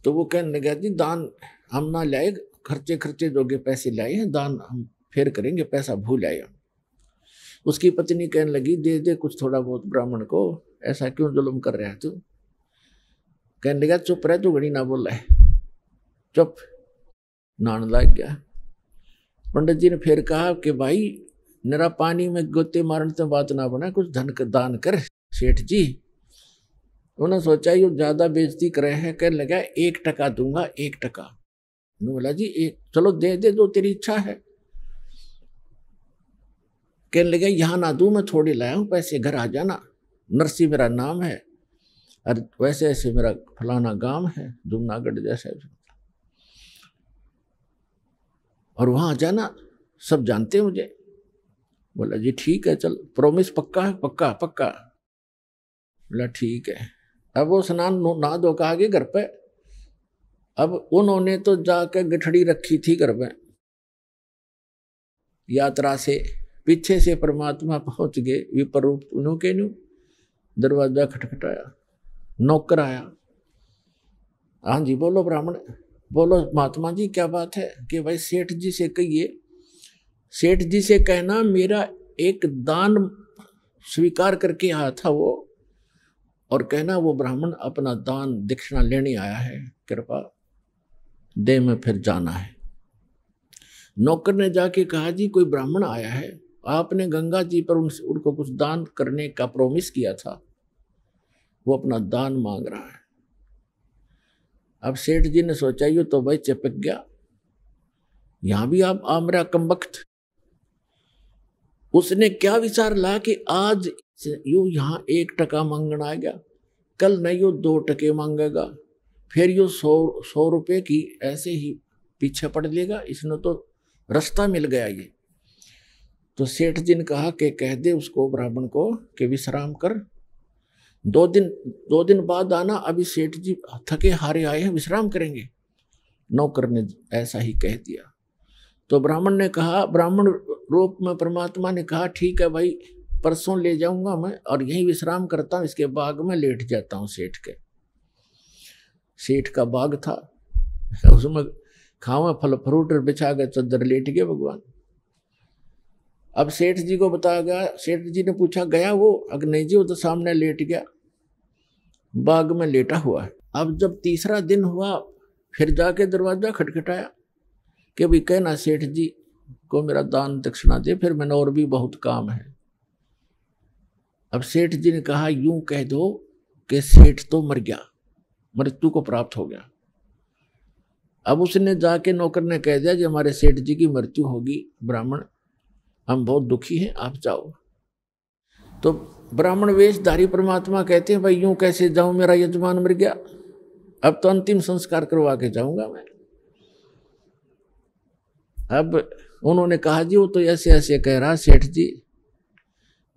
तो वो कहने लगा जी दान हम ना लाए खर्चे खर्चे जोगे पैसे लाए हैं दान हम फिर करेंगे पैसा भूल आए हम उसकी पत्नी कहने लगी दे दे कुछ थोड़ा बहुत ब्राह्मण को ऐसा क्यों जुलम कर रहे हैं तू कहने लगा चुप रह तू घड़ी ना बोल है चुप नान लाग गया पंडित जी ने फिर कहा कि भाई मेरा पानी में गोते मारने से बात ना बना कुछ धन दान कर सेठ जी उन्होंने सोचा ये ज़्यादा बेजती करे हैं कहने लगा एक टका दूंगा एक टका बोला जी एक चलो दे दे दो तेरी इच्छा है कहने लगे यहाँ ना दू मैं थोड़ी लाया हूँ पैसे घर आ जाना नरसी मेरा नाम है अरे वैसे ऐसे मेरा फलाना गांव है जुमनागढ़ जैसा और वहां आ जाना सब जानते हैं मुझे बोला जी ठीक है चल प्रोमिस पक्का है पक्का पक्का बोला ठीक है अब वो स्नान ना धो के आगे घर पे अब उन्होंने तो जाकर गठड़ी रखी थी घर में यात्रा से पीछे से परमात्मा पहुंच गए विपरूप उन्हों के दरवाजा खटखटाया नौकर आया हाँ जी बोलो ब्राह्मण बोलो महात्मा जी क्या बात है कि भाई सेठ जी से कहिए सेठ जी से कहना मेरा एक दान स्वीकार करके आया था वो और कहना वो ब्राह्मण अपना दान दीक्षिणा लेने आया है कृपा दे में फिर जाना है नौकर ने जाके कहा जी कोई ब्राह्मण आया है आपने गंगा जी पर उनसे उनको कुछ दान करने का प्रोमिस किया था वो अपना दान मांग रहा है अब सेठ जी ने सोचा यू तो भाई चिपक गया यहां भी आप आमरा कम वक्त उसने क्या विचार ला कि आज से यो यहाँ एक टका मांगना आ गया कल नहीं यो दो टके मांगेगा फिर यो सौ सौ रुपये की ऐसे ही पीछे पड़ लेगा इसने तो रास्ता मिल गया ये तो सेठ जी ने कहा कि कह दे उसको ब्राह्मण को कि विश्राम कर दो दिन दो दिन बाद आना अभी सेठ जी थके हारे आए हैं विश्राम करेंगे नौकर ने ऐसा ही कह दिया तो ब्राह्मण ने कहा ब्राह्मण रूप में परमात्मा ने कहा ठीक है भाई परसों ले जाऊंगा मैं और यहीं विश्राम करता हूँ इसके बाग में लेट जाता हूँ सेठ के सेठ का बाग था उसमें खावा फल फ्रूट बिछा गए चद्दर लेट गए भगवान अब सेठ जी को बताया गया सेठ जी ने पूछा गया वो अगर नहीं जी वो तो सामने लेट गया बाग में लेटा हुआ है अब जब तीसरा दिन हुआ फिर जाके दरवाजा खटखटाया कि भाई कहना सेठ जी को मेरा दान दक्षिणा दे फिर मैंने और भी बहुत काम है अब सेठ जी ने कहा यूं कह दो कि सेठ तो मर गया मृत्यु को प्राप्त हो गया अब उसने जाके नौकर ने कह दिया कि हमारे सेठ जी की मृत्यु होगी ब्राह्मण हम बहुत दुखी हैं आप जाओ तो ब्राह्मण वेशधारी परमात्मा कहते हैं भाई यूं कैसे जाऊं मेरा यजमान मर गया अब तो अंतिम संस्कार करवा के जाऊंगा मैं अब उन्होंने कहा जी वो तो ऐसे ऐसे कह रहा सेठ जी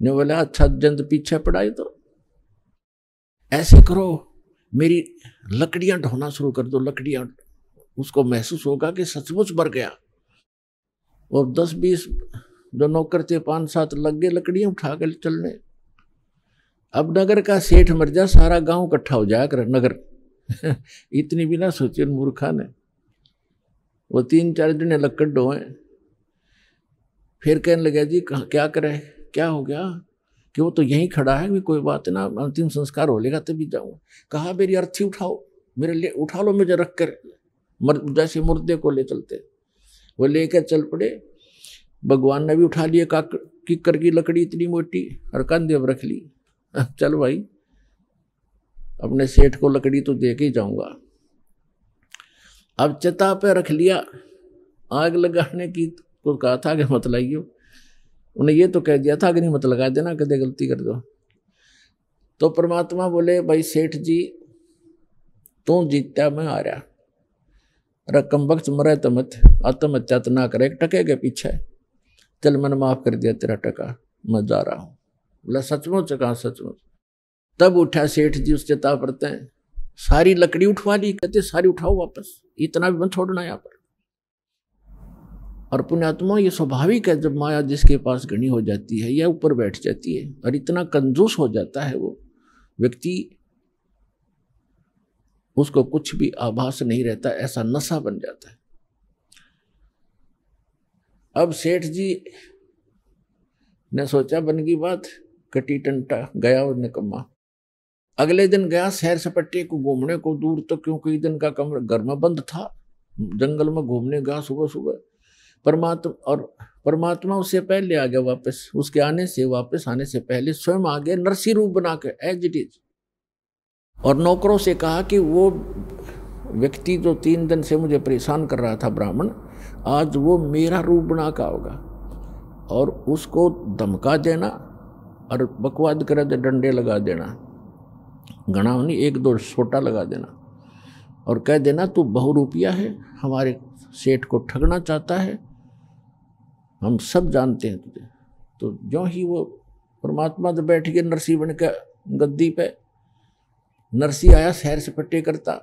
ने बोला अच्छा जंत पीछे पढ़ाई तो ऐसे करो मेरी लकड़ियां ढोना शुरू कर दो लकड़ियां उसको महसूस होगा कि सचमुच मर गया और दस बीस जो नौकर थे पांच सात लग गए लकड़ियाँ उठा कर चलने अब नगर का सेठ मर जा सारा गांव इकट्ठा हो जाया कर नगर इतनी बिना सोचे मूर्खा ने वो तीन चार जने लकड़ ढोए फिर कहने लगे जी क्या करें क्या हो गया कि वो तो यहीं खड़ा है भी कोई बात ना अंतिम संस्कार हो लेगा तभी जाऊँगा कहा मेरी अर्थी उठाओ मेरे लिए उठा लो मुझे रख कर मर जैसे मुर्दे को ले चलते वो लेकर चल पड़े भगवान ने भी उठा लिए काकर किकर की लकड़ी इतनी मोटी और कंधे अब रख ली चल भाई अपने सेठ को लकड़ी तो दे के ही जाऊंगा अब चिता पे रख लिया आग लगाने की को तो कहा था कि लाइयो उन्हें ये तो कह दिया था अग्नि मत लगा देना कदे गलती कर दो तो परमात्मा बोले भाई सेठ जी तू जीत्या मैं आ रहा रकम वक्त मरे तमत तो आत्महत्या तो ना करे टके के पीछे चल मैंने माफ कर दिया तेरा टका मैं जा रहा हूँ बोला सचमुच कहा सचमुच तब उठा सेठ जी उस चेता पड़ते हैं सारी लकड़ी उठवा ली कहते सारी उठाओ वापस इतना भी मैं छोड़ना यहाँ पर और पुण्यात्मा ये स्वाभाविक है जब माया जिसके पास घनी हो जाती है या ऊपर बैठ जाती है और इतना कंजूस हो जाता है वो व्यक्ति उसको कुछ भी आभास नहीं रहता ऐसा नशा बन जाता है अब सेठ जी ने सोचा बन गई बात कटी टंटा गया और निकम्मा अगले दिन गया सैर सपट्टे को घूमने को दूर तो क्योंकि दिन का कमरा घर में बंद था जंगल में घूमने गया सुबह सुबह परमात्मा और परमात्मा उससे पहले आ गया वापस उसके आने से वापस आने से पहले स्वयं आ गया नरसी रूप बनाकर एज इट इज और नौकरों से कहा कि वो व्यक्ति जो तीन दिन से मुझे परेशान कर रहा था ब्राह्मण आज वो मेरा रूप बना का होगा और उसको धमका देना और बकवाद करे तो डंडे लगा देना गणा नहीं एक दो छोटा लगा देना और कह देना तू बहुरूपिया है हमारे सेठ को ठगना चाहता है हम सब जानते हैं तुझे तो जो ही वो परमात्मा तो बैठ गए नरसी बन के गद्दी पे नरसी आया सैर सपट्टे करता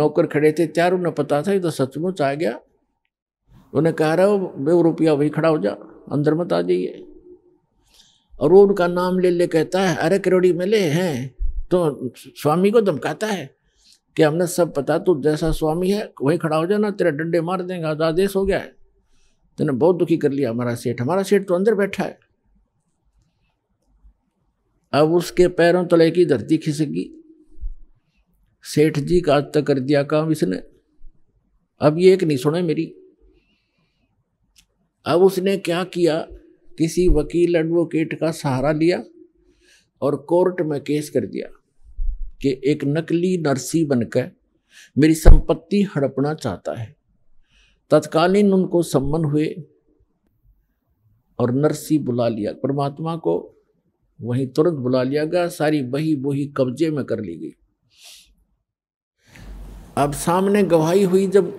नौकर खड़े थे त्यार उन्हें पता था ये तो सचमुच आ गया उन्हें कह रहा हो बे रुपया वही खड़ा हो जा अंदर मत आ जाइए और वो उनका नाम ले ले कहता है अरे करोड़ी मिले हैं तो स्वामी को धमकाता है कि हमने सब पता तू जैसा स्वामी है वही खड़ा हो जाना तेरा डंडे मार देंगे आज आदेश हो गया है तूने बहुत दुखी कर लिया हमारा सेठ हमारा सेठ तो अंदर बैठा है अब उसके पैरों तले की धरती खिसकी सेठ जी का आज तक कर दिया काम इसने अब ये एक नहीं सुने मेरी अब उसने क्या किया किसी वकील एडवोकेट का सहारा लिया और कोर्ट में केस कर दिया कि एक नकली नरसी बनकर मेरी संपत्ति हड़पना चाहता है तत्कालीन उनको सम्मन हुए और नरसी बुला लिया परमात्मा को वहीं तुरंत बुला लिया गया सारी बही बोही कब्जे में कर ली गई अब सामने गवाही हुई जब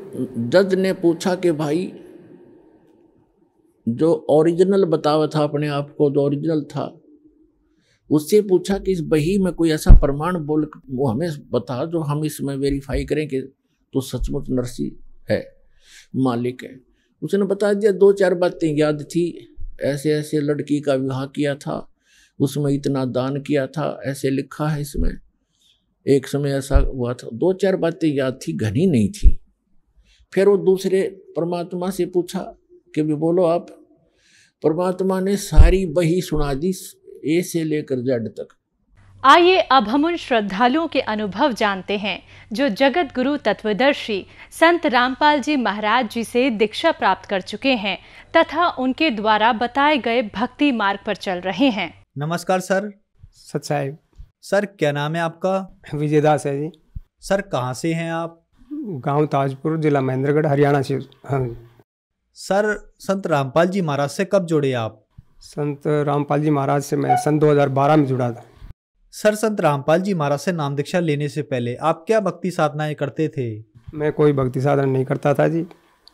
जज ने पूछा कि भाई जो ओरिजिनल बतावा था अपने आप को जो ओरिजिनल था उससे पूछा कि इस बही में कोई ऐसा प्रमाण बोल वो हमें बता जो हम इसमें वेरीफाई करें कि तो सचमुच नरसी है मालिक है उसने बता दिया दो चार बातें याद थी ऐसे ऐसे लड़की का विवाह किया था उसमें इतना दान किया था ऐसे लिखा है इसमें एक समय ऐसा हुआ था दो चार बातें याद थी घनी नहीं थी फिर वो दूसरे परमात्मा से पूछा कि भी बोलो आप परमात्मा ने सारी बही सुना दी ए से लेकर जड तक आइए अब हम उन श्रद्धालुओं के अनुभव जानते हैं जो जगत गुरु तत्वदर्शी संत रामपाल जी महाराज जी से दीक्षा प्राप्त कर चुके हैं तथा उनके द्वारा बताए गए भक्ति मार्ग पर चल रहे हैं नमस्कार सर सच सर क्या नाम है आपका विजयदास है जी सर कहाँ से हैं आप गांव ताजपुर जिला महेंद्रगढ़ हरियाणा से हाँ सर संत रामपाल जी महाराज से कब जुड़े आप संत रामपाल जी महाराज से मैं सन 2012 में जुड़ा था सर संत रामपाल जी महाराज से नाम दीक्षा लेने से पहले आप क्या भक्ति साधनाएं करते थे मैं कोई भक्ति साधना नहीं करता था जी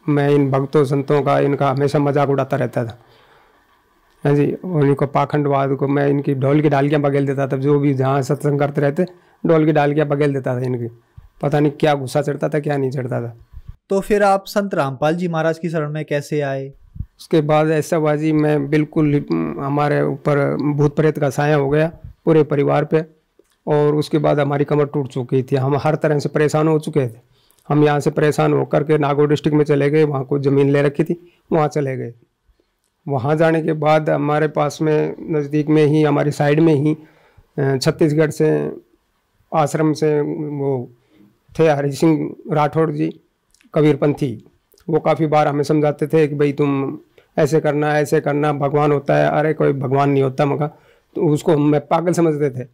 मैं इन भक्तों संतों का इनका हमेशा मजाक उड़ाता रहता था हाँ जी उन्हीं को पाखंडवाद को मैं इनकी ढोल की डालकियाँ बगेल देता था जो भी जहाँ सत्संग करते रहते ढोल की डालकियाँ बगेल देता था इनकी पता नहीं क्या गुस्सा चढ़ता था क्या नहीं चढ़ता था तो फिर आप संत रामपाल जी महाराज की शरण में कैसे आए उसके बाद ऐसा हुआ जी मैं बिल्कुल हमारे ऊपर भूत प्रेत का साया हो गया पूरे परिवार पे और उसके बाद हमारी कमर टूट चुकी थी हम हर तरह से परेशान हो चुके थे हम यहाँ से परेशान होकर के नागौर डिस्ट्रिक्ट में चले गए वहाँ कुछ ज़मीन ले रखी थी वहाँ चले गए वहाँ जाने के बाद हमारे पास में नज़दीक में ही हमारी साइड में ही छत्तीसगढ़ से आश्रम से वो थे हरी सिंह राठौड़ जी कबीरपंथी वो काफ़ी बार हमें समझाते थे कि भाई तुम ऐसे करना ऐसे करना भगवान होता है अरे कोई भगवान नहीं होता मगर तो उसको हम मैं पागल समझते थे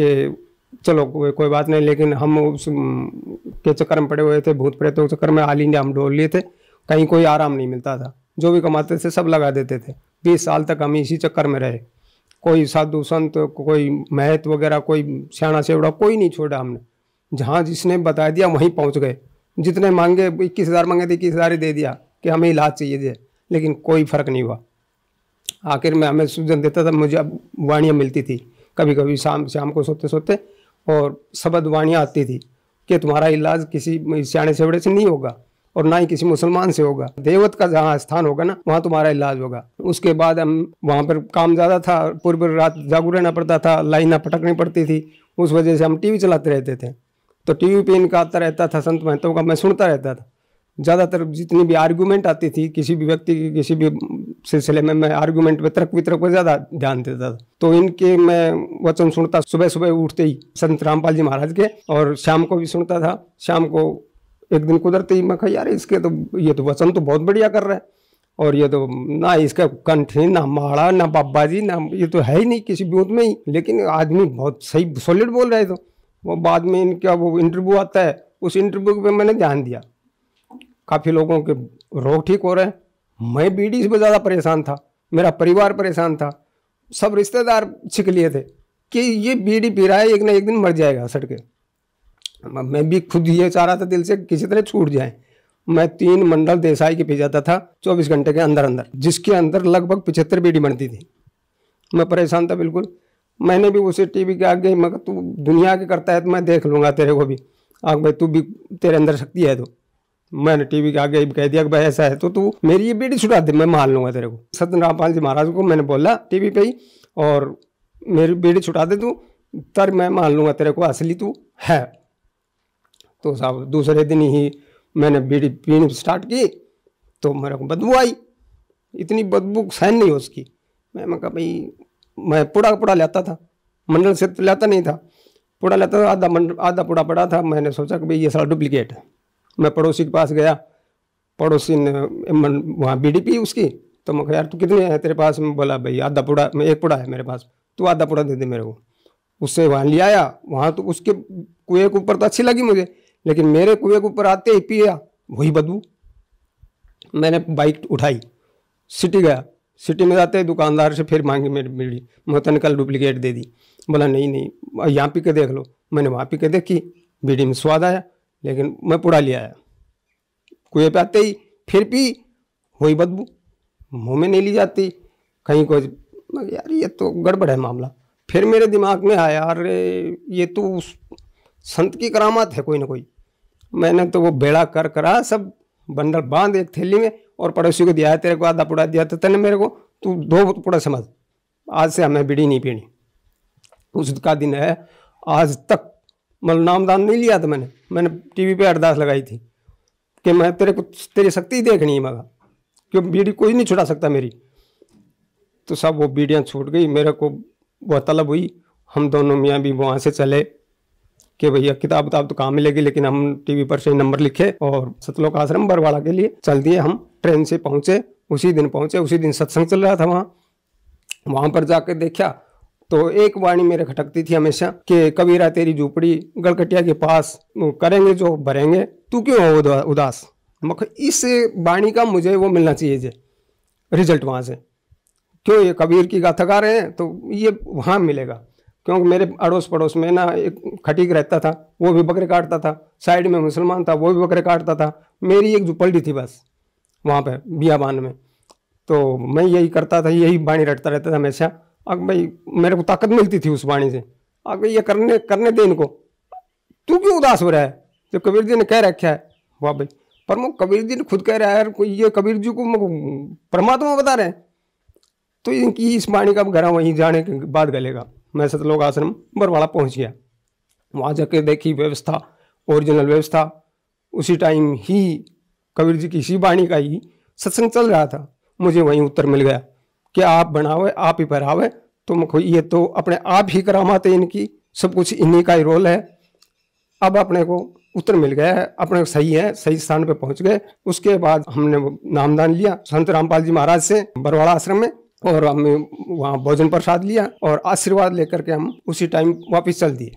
कि चलो कोई कोई बात नहीं लेकिन हम उस के चक्कर में पड़े हुए थे भूत प्रेतों के चक्कर में आल इंडिया हम डोल लिए थे कहीं कोई आराम नहीं मिलता था जो भी कमाते थे सब लगा देते थे बीस साल तक हम इसी चक्कर में रहे कोई साधु संत कोई महत वगैरह कोई सियाणा सेवड़ा कोई नहीं छोड़ा हमने जहाँ जिसने बता दिया वहीं पहुँच गए जितने मांगे इक्कीस हज़ार मांगे थे इक्कीस हज़ार ही दे दिया कि हमें इलाज चाहिए थे लेकिन कोई फ़र्क नहीं हुआ आखिर में हमें सूजन देता था मुझे अब वाणियाँ मिलती थी कभी कभी शाम शाम को सोते सोते और शबद वाणियाँ आती थी कि तुम्हारा इलाज किसी सियाने सेवड़े से नहीं होगा और ना ही किसी मुसलमान से होगा देवत का जहाँ स्थान होगा ना वहाँ तुम्हारा इलाज होगा उसके बाद हम वहाँ पर काम ज़्यादा था पूरी पूरी रात जागू रहना पड़ता था लाइना पटकनी पड़ती थी उस वजह से हम टीवी चलाते रहते थे तो टीवी पे इनका आता रहता था संत महतो का मैं सुनता रहता था ज़्यादातर जितनी भी आर्गूमेंट आती थी किसी भी व्यक्ति की किसी भी सिलसिले में मैं आर्गूमेंट में तर्क वितर्क पर ज़्यादा ध्यान देता था तो इनके मैं वचन सुनता सुबह सुबह उठते ही संत रामपाल जी महाराज के और शाम को भी सुनता था शाम को एक दिन कुदरते ही मैं कह यार इसके तो ये तो वचन तो बहुत बढ़िया कर रहा है और ये तो ना इसका कंठ ना माड़ा ना बाबा जी ना ये तो है ही नहीं किसी ब्यूथ में ही लेकिन आदमी बहुत सही सॉलिड बोल रहे थे तो। वो बाद में इनका वो इंटरव्यू आता है उस इंटरव्यू पे मैंने ध्यान दिया काफ़ी लोगों के रोग ठीक हो रहे हैं मैं बीड़ी से ज़्यादा परेशान था मेरा परिवार परेशान था सब रिश्तेदार छिक लिए थे कि ये बीड़ी पी रहा है एक ना एक दिन मर जाएगा सड़ के मैं भी खुद ये चाह रहा था दिल से किसी तरह छूट जाए मैं तीन मंडल देसाई के पी जाता था चौबीस घंटे के अंदर अंदर जिसके अंदर लगभग पिछहत्तर बीड़ी बनती थी मैं परेशान था बिल्कुल मैंने भी उसे टीवी के आगे मगर तू दुनिया के करता है तो मैं देख लूँगा तेरे को भी आग भाई तू भी तेरे अंदर शक्ति है तो मैंने टीवी के आगे कह दिया कि भाई ऐसा है तो तू मेरी ये बेटी छुटा दे मैं मान लूंगा तेरे को सत्यन रामपाल जी महाराज को मैंने बोला टीवी पे ही और मेरी बेटी छुटा दे तू तर मैं मान लूंगा तेरे को असली तू है तो साहब दूसरे दिन ही मैंने बीड़ी पीनी स्टार्ट की तो मेरे को बदबू आई इतनी बदबू सहन नहीं हो उसकी मैं मैं कहा भाई मैं पुड़ा पुड़ा लेता था मंडल से तो लेता नहीं था पुड़ा लेता था आधा मंडल आधा पुड़ा पड़ा था मैंने सोचा कि भाई ये सारा डुप्लीकेट है मैं पड़ोसी के पास गया पड़ोसी ने वहाँ बीडी पी उसकी तो मैं यार तू कितने हैं तेरे पास मैं बोला भाई आधा पुड़ा एक पुड़ा है मेरे पास तू आधा पुड़ा दे दे मेरे को उससे वहाँ ले आया वहाँ तो उसके कुएं के ऊपर तो अच्छी लगी मुझे लेकिन मेरे कुएं के ऊपर आते ही पिया वही बदबू मैंने बाइक उठाई सिटी गया सिटी में जाते दुकानदार से फिर मांगी मेरी बीड़ी मैं तो कल डुप्लीकेट दे दी बोला नहीं नहीं यहाँ पी के देख लो मैंने वहाँ पी के देखी बीड़ी में स्वाद आया लेकिन मैं पुड़ा लिया है कुएँ पे आते ही फिर भी हो बदबू मुँह में नहीं ली जाती कहीं कोई यार ये तो गड़बड़ है मामला फिर मेरे दिमाग में आया अरे ये तो उस संत की करामात है कोई ना कोई मैंने तो वो बेड़ा कर करा सब बंडल बांध एक थैली में और पड़ोसी को दिया है तेरे को आधा पुड़ा दिया था तो तेने मेरे को तू दो पुड़ा समझ आज से हमें बीड़ी नहीं पीनी उसका दिन है आज तक मतलब नाम दान नहीं लिया था मैंने मैंने टीवी पे अरदास लगाई थी कि मैं तेरे को तेरी शक्ति देखनी है मगा क्यों बीड़ी कोई नहीं छुड़ा सकता मेरी तो सब वो बीड़ियाँ छूट गई मेरे को बहुत तलब हुई हम दोनों मियाँ भी वहाँ से चले कि भैया किताब उताब तो कहाँ मिलेगी लेकिन हम टीवी पर से नंबर लिखे और सतलोक आश्रम बरवाड़ा के लिए चल दिए हम ट्रेन से पहुँचे उसी दिन पहुँचे उसी दिन सत्संग चल रहा था वहाँ वहाँ पर जाकर देखा तो एक वाणी मेरे खटकती थी हमेशा कि कबीरा तेरी झूपड़ी गड़कटिया के पास करेंगे जो भरेंगे तू क्यों हो उदास मख इस वाणी का मुझे वो मिलना चाहिए जे रिजल्ट वहाँ से क्यों ये कबीर की गाथा गा रहे हैं तो ये वहाँ मिलेगा क्योंकि मेरे अड़ोस पड़ोस में ना एक खटीक रहता था वो भी बकरे काटता था साइड में मुसलमान था वो भी बकरे काटता था मेरी एक झुपल्टी थी बस वहाँ पर बियाबान में तो मैं यही करता था यही बाणी रटता रहता था हमेशा आग भाई मेरे को ताकत मिलती थी उस वाणी से आग भाई ये करने करने दे इनको तू क्यों उदास हो रहा है जो कबीर जी ने कह रखा है वाह भाई पर वो कबीर जी ने खुद कह रहा है यार कोई ये कबीर जी को परमात्मा बता रहे हैं तो इनकी इस वाणी का घर वहीं जाने के बाद गलेगा मैं सतलोक आश्रम बरवाड़ा पहुंच गया वहाँ जाके देखी व्यवस्था ओरिजिनल व्यवस्था उसी टाइम ही कबीर जी की इसी वाणी का ही सत्संग चल रहा था मुझे वहीं उत्तर मिल गया कि आप बनावे आप ही पहरावे तुमको ये तो अपने आप ही करामाते इनकी सब कुछ इन्हीं का ही रोल है अब अपने को उत्तर मिल गया है अपने सही है सही स्थान पे पहुंच गए उसके बाद हमने नामदान लिया संत रामपाल जी महाराज से बरवाड़ा आश्रम में और हमने वहाँ भोजन प्रसाद लिया और आशीर्वाद लेकर के हम उसी टाइम वापिस चल दिए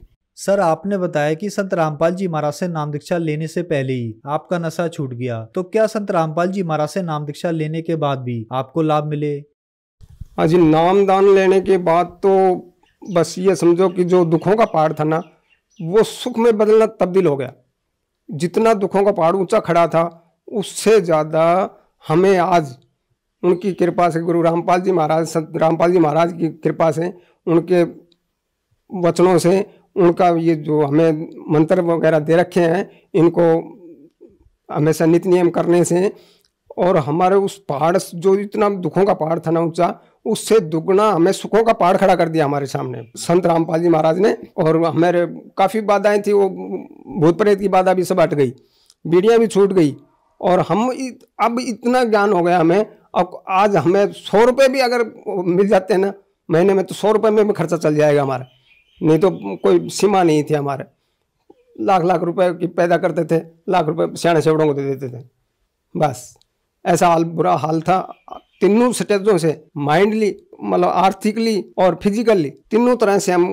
सर आपने बताया कि संत रामपाल जी महाराज से नाम दीक्षा लेने से पहले ही आपका नशा छूट गया तो क्या संत रामपाल जी महाराज से नाम दीक्षा लेने के बाद भी आपको लाभ मिले आज नाम दान लेने के बाद तो बस ये समझो कि जो दुखों का पहाड़ था ना वो सुख में बदलना तब्दील हो गया जितना दुखों का पहाड़ ऊंचा खड़ा था उससे ज़्यादा हमें आज उनकी कृपा से गुरु रामपाल जी महाराज संत रामपाल जी महाराज की कृपा से उनके वचनों से उनका ये जो हमें मंत्र वगैरह दे रखे हैं इनको हमेशा नित नियम करने से और हमारे उस पहाड़ जो इतना दुखों का पहाड़ था ना ऊंचा उससे दुगुना हमें सुखों का पहाड़ खड़ा कर दिया हमारे सामने संत रामपाल जी महाराज ने और हमारे काफ़ी बाधाएं थी वो भूत प्रेत की बाधा भी सब हट गई बीड़ियाँ भी छूट गई और हम इत, अब इतना ज्ञान हो गया हमें अब आज हमें सौ रुपये भी अगर मिल जाते हैं ना महीने में तो सौ रुपये में भी खर्चा चल जाएगा हमारा नहीं तो कोई सीमा नहीं थी हमारे लाख लाख रुपए की पैदा करते थे लाख रुपए सियाने सेवड़ों को दे देते थे बस ऐसा हाल बुरा हाल था तीनों स्टेजों से माइंडली मतलब आर्थिकली और फिजिकली तीनों तरह से हम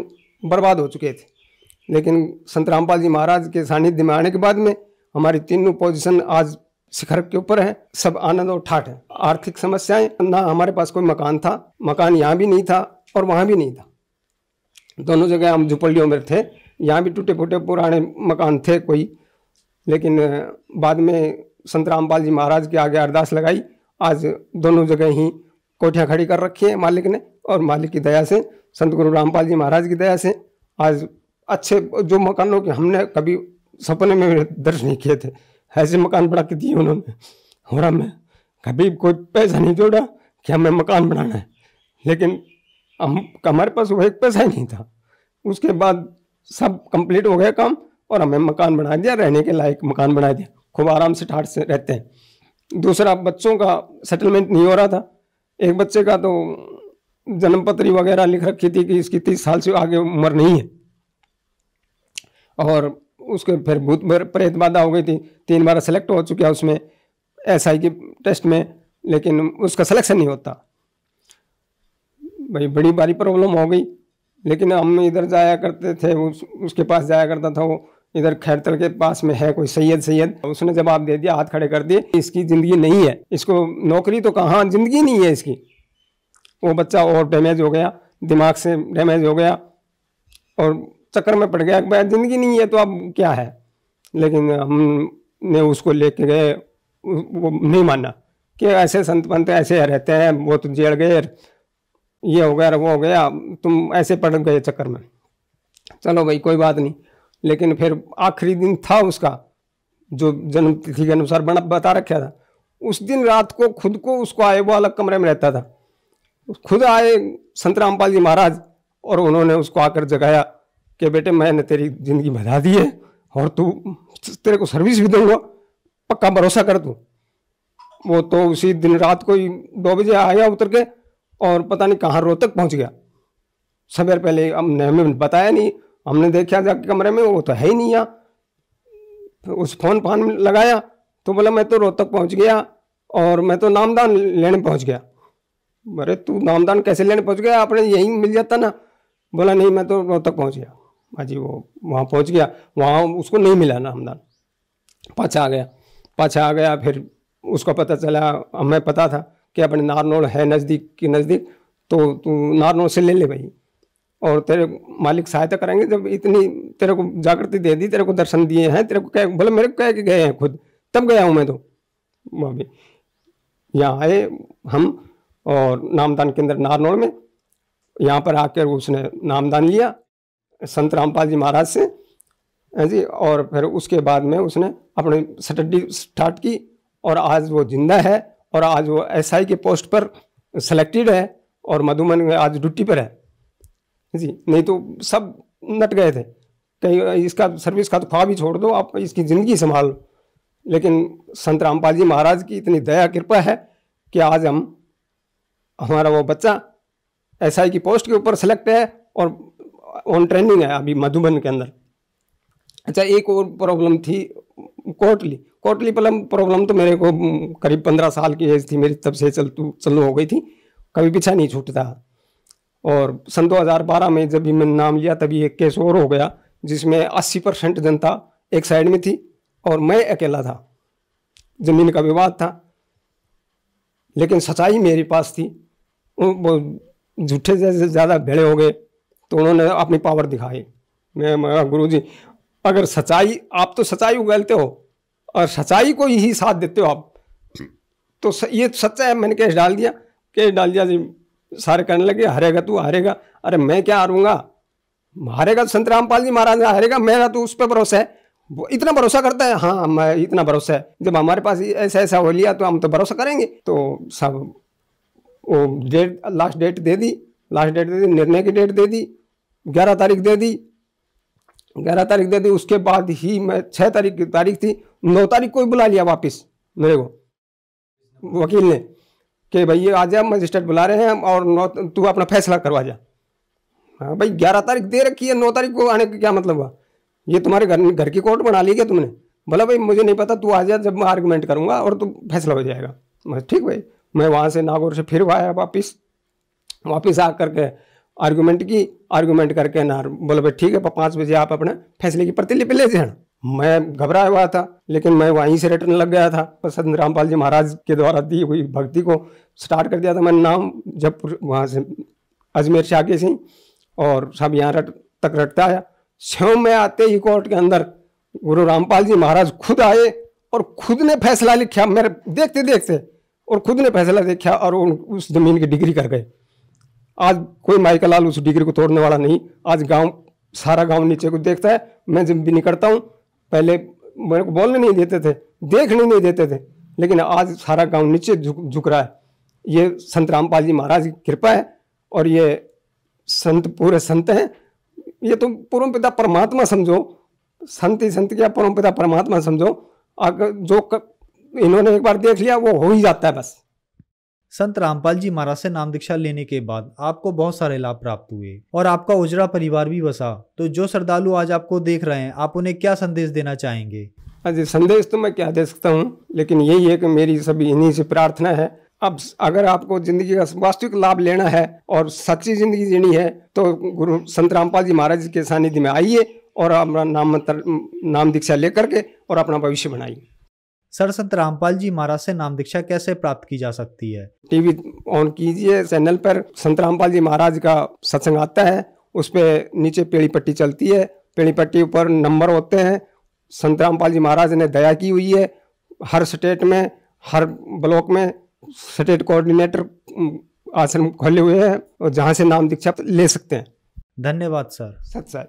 बर्बाद हो चुके थे लेकिन संत रामपाल जी महाराज के सानिध्य में आने के बाद में हमारी तीनों पोजिशन आज शिखर के ऊपर है सब आनंद और ठाठ है आर्थिक समस्याएं ना हमारे पास कोई मकान था मकान यहाँ भी नहीं था और वहाँ भी नहीं था दोनों जगह हम झुपड़ियों में थे यहाँ भी टूटे फूटे पुराने मकान थे कोई लेकिन बाद में संत रामपाल जी महाराज के आगे अरदास लगाई आज दोनों जगह ही कोठियाँ खड़ी कर रखी है मालिक ने और मालिक की दया से संत गुरु रामपाल जी महाराज की दया से आज अच्छे जो मकानों के हमने कभी सपने में दर्श नहीं किए थे ऐसे मकान बना के दिए उन्होंने और हमें कभी कोई पैसा नहीं जोड़ा कि हमें मकान बनाना है लेकिन हम हमारे पास वो एक पैसा ही नहीं था उसके बाद सब कंप्लीट हो गया काम और हमें मकान बना दिया रहने के लायक मकान बना दिया खूब आराम से ठाठ से रहते हैं दूसरा बच्चों का सेटलमेंट नहीं हो रहा था एक बच्चे का तो जन्म पत्री वगैरह लिख रखी थी कि इसकी तीस साल से आगे उम्र नहीं है और उसके फिर भूत प्रेत बाधा हो गई थी तीन बार सेलेक्ट हो चुका उसमें एस आई के टेस्ट में लेकिन उसका सिलेक्शन नहीं होता भाई बड़ी भारी प्रॉब्लम हो गई लेकिन हम इधर जाया करते थे उस, उसके पास जाया करता था वो इधर खैरतल के पास में है कोई सैयद सैयद उसने जवाब दे दिया हाथ खड़े कर दिए इसकी ज़िंदगी नहीं है इसको नौकरी तो कहाँ ज़िंदगी नहीं है इसकी वो बच्चा और डैमेज हो गया दिमाग से डैमेज हो गया और चक्कर में पड़ गया भाई ज़िंदगी नहीं है तो अब क्या है लेकिन हमने उसको ले के गए वो नहीं माना कि ऐसे संत पंत ऐसे रहते हैं वो तो जेड़ गए ये हो गया वो हो गया तुम ऐसे पड़ गए चक्कर में चलो भाई कोई बात नहीं लेकिन फिर आखिरी दिन था उसका जो जन्म तिथि के अनुसार बना बता रखा था उस दिन रात को खुद को उसको आए वो अलग कमरे में रहता था खुद आए संत रामपाल जी महाराज और उन्होंने उसको आकर जगाया कि बेटे मैंने तेरी ज़िंदगी बधा दी है और तू तेरे को सर्विस भी दूंगा पक्का भरोसा कर तू वो तो उसी दिन रात को ही दो बजे आया उतर के और पता नहीं कहाँ रोहतक पहुँच गया सवेर पहले हमने हमें बताया नहीं हमने देखा जाके कमरे में वो तो है ही नहीं यहाँ उस फोन फान में लगाया तो बोला मैं तो रोहतक पहुँच गया और मैं तो नामदान लेने पहुँच गया अरे तू नामदान कैसे लेने पहुँच गया आपने यहीं मिल जाता ना बोला नहीं मैं तो रोहतक पहुँच गया हाजी वो वहाँ पहुँच गया वहाँ उसको नहीं मिला नामदान पाछा आ गया पाछा आ गया फिर उसको पता चला हमें पता था कि अपने नारनोल है नज़दीक के नज़दीक तो तू नारनोल से ले ले भाई और तेरे मालिक सहायता करेंगे जब इतनी तेरे को जागृति दे दी तेरे को दर्शन दिए हैं तेरे को कह बोले मेरे को कह के गए हैं खुद तब गया हूँ मैं तो भाभी यहाँ आए हम और नामदान केंद्र नारनौल में यहाँ पर आकर उसने नामदान लिया संत रामपाल जी महाराज से जी और फिर उसके बाद में उसने अपनी स्टडी स्टार्ट की और आज वो जिंदा है और आज वो एसआई के पोस्ट पर सेलेक्टेड है और मधुमन आज ड्यूटी पर है जी नहीं तो सब नट गए थे कहीं इसका सर्विस का तो ख्वाब भी छोड़ दो आप इसकी ज़िंदगी संभालो लेकिन संत रामपाल जी महाराज की इतनी दया कृपा है कि आज हम हमारा वो बच्चा एस की पोस्ट के ऊपर सेलेक्ट है और ऑन ट्रेनिंग है अभी मधुबन के अंदर अच्छा एक और प्रॉब्लम थी कोटली कोटली पलम प्रॉब्लम तो मेरे को करीब पंद्रह साल की एज थी मेरी तब से चल चलू हो गई थी कभी पीछा नहीं छूटता और सन 2012 में जब भी मैंने नाम लिया तभी एक केस और हो गया जिसमें 80 परसेंट जनता एक साइड में थी और मैं अकेला था ज़मीन का विवाद था लेकिन सच्चाई मेरे पास थी वो झूठे जैसे ज़्यादा भेड़े हो गए तो उन्होंने अपनी पावर दिखाई मैं गुरु जी अगर सच्चाई आप तो सच्चाई उगलते हो और सच्चाई को ही साथ देते हो आप तो ये सच्चा है मैंने केस डाल दिया केस डाल दिया जी सारे कहने लगे हरेगा तू हरेगा अरे मैं क्या हारूंगा हारेगा तो संत रामपाल जी महाराज हारेगा मेरा तो उस पर भरोसा है वो इतना भरोसा करता है हाँ मैं इतना भरोसा है जब हमारे पास ऐसा ऐसा हो लिया तो हम तो भरोसा करेंगे तो सब वो डेट लास्ट डेट दे दी लास्ट डेट दे दी निर्णय की डेट दे दी ग्यारह तारीख दे दी ग्यारह तारीख दे दी उसके बाद ही मैं छः तारीख की तारीख थी नौ तारीख को ही बुला लिया वापस मेरे को वकील ने कि भाई ये आ जा मजिस्ट्रेट बुला रहे हैं और नौ तू अपना फैसला करवा जा हाँ भाई ग्यारह तारीख दे रखी है नौ तारीख को आने का क्या मतलब हुआ ये तुम्हारे घर घर की कोर्ट बना ली क्या तुमने बोला भाई मुझे नहीं पता तू आ जा जब मैं आर्गूमेंट करूँगा और तुम फैसला हो जाएगा मैं ठीक भाई मैं वहाँ से नागौर से फिर आया वापिस वापिस आ करके आर्गूमेंट की आर्गूमेंट करके ना बोला भाई ठीक है पाँच बजे आप अपने फैसले की प्रतिलिपि ले जाना मैं घबराया हुआ था लेकिन मैं वहीं से रिटर्न लग गया था संत रामपाल जी महाराज के द्वारा दी हुई भक्ति को स्टार्ट कर दिया था मैंने नाम जब वहाँ से अजमेर से आगे सिंह और सब यहाँ रट तक रटता आया छो में आते ही कोर्ट के अंदर गुरु रामपाल जी महाराज खुद आए और खुद ने फैसला लिखा मेरे देखते देखते और खुद ने फैसला देखा और उस जमीन की डिग्री कर गए आज कोई लाल उस डिग्री को तोड़ने वाला नहीं आज गांव सारा गांव नीचे को देखता है मैं जब भी निकलता हूँ पहले मेरे को बोलने नहीं देते थे देखने नहीं देते थे लेकिन आज सारा गांव नीचे झुक झुक रहा है ये संत रामपाल जी महाराज की कृपा है और ये संत पूरे संत हैं ये तो पूर्व पिता परमात्मा समझो संत ही संत क्या परम पिता परमात्मा समझो अगर जो कर, इन्होंने एक बार देख लिया वो हो ही जाता है बस संत रामपाल जी महाराज से नाम दीक्षा लेने के बाद आपको बहुत सारे लाभ प्राप्त हुए और आपका उजरा परिवार भी बसा तो जो श्रद्धालु आज आपको देख रहे हैं आप उन्हें क्या संदेश देना चाहेंगे अजय हाँ संदेश तो मैं क्या दे सकता हूँ लेकिन यही है कि मेरी सभी इन्हीं से प्रार्थना है अब अगर आपको जिंदगी का वास्तविक लाभ लेना है और सच्ची जिंदगी जीनी है तो गुरु संत रामपाल जी महाराज के सानिध्य में आइए और अपना नाम नाम दीक्षा लेकर के और अपना भविष्य बनाइए सर संत रामपाल जी महाराज से नाम दीक्षा कैसे प्राप्त की जा सकती है टीवी ऑन कीजिए चैनल पर संत रामपाल जी महाराज का सत्संग आता है उस पर नीचे पेड़ी पट्टी चलती है पेड़ी पट्टी पर नंबर होते हैं संत रामपाल जी महाराज ने दया की हुई है हर स्टेट में हर ब्लॉक में स्टेट कोऑर्डिनेटर आश्रम खोले हुए हैं और जहाँ से नाम दीक्षा ले सकते हैं धन्यवाद सर सत सर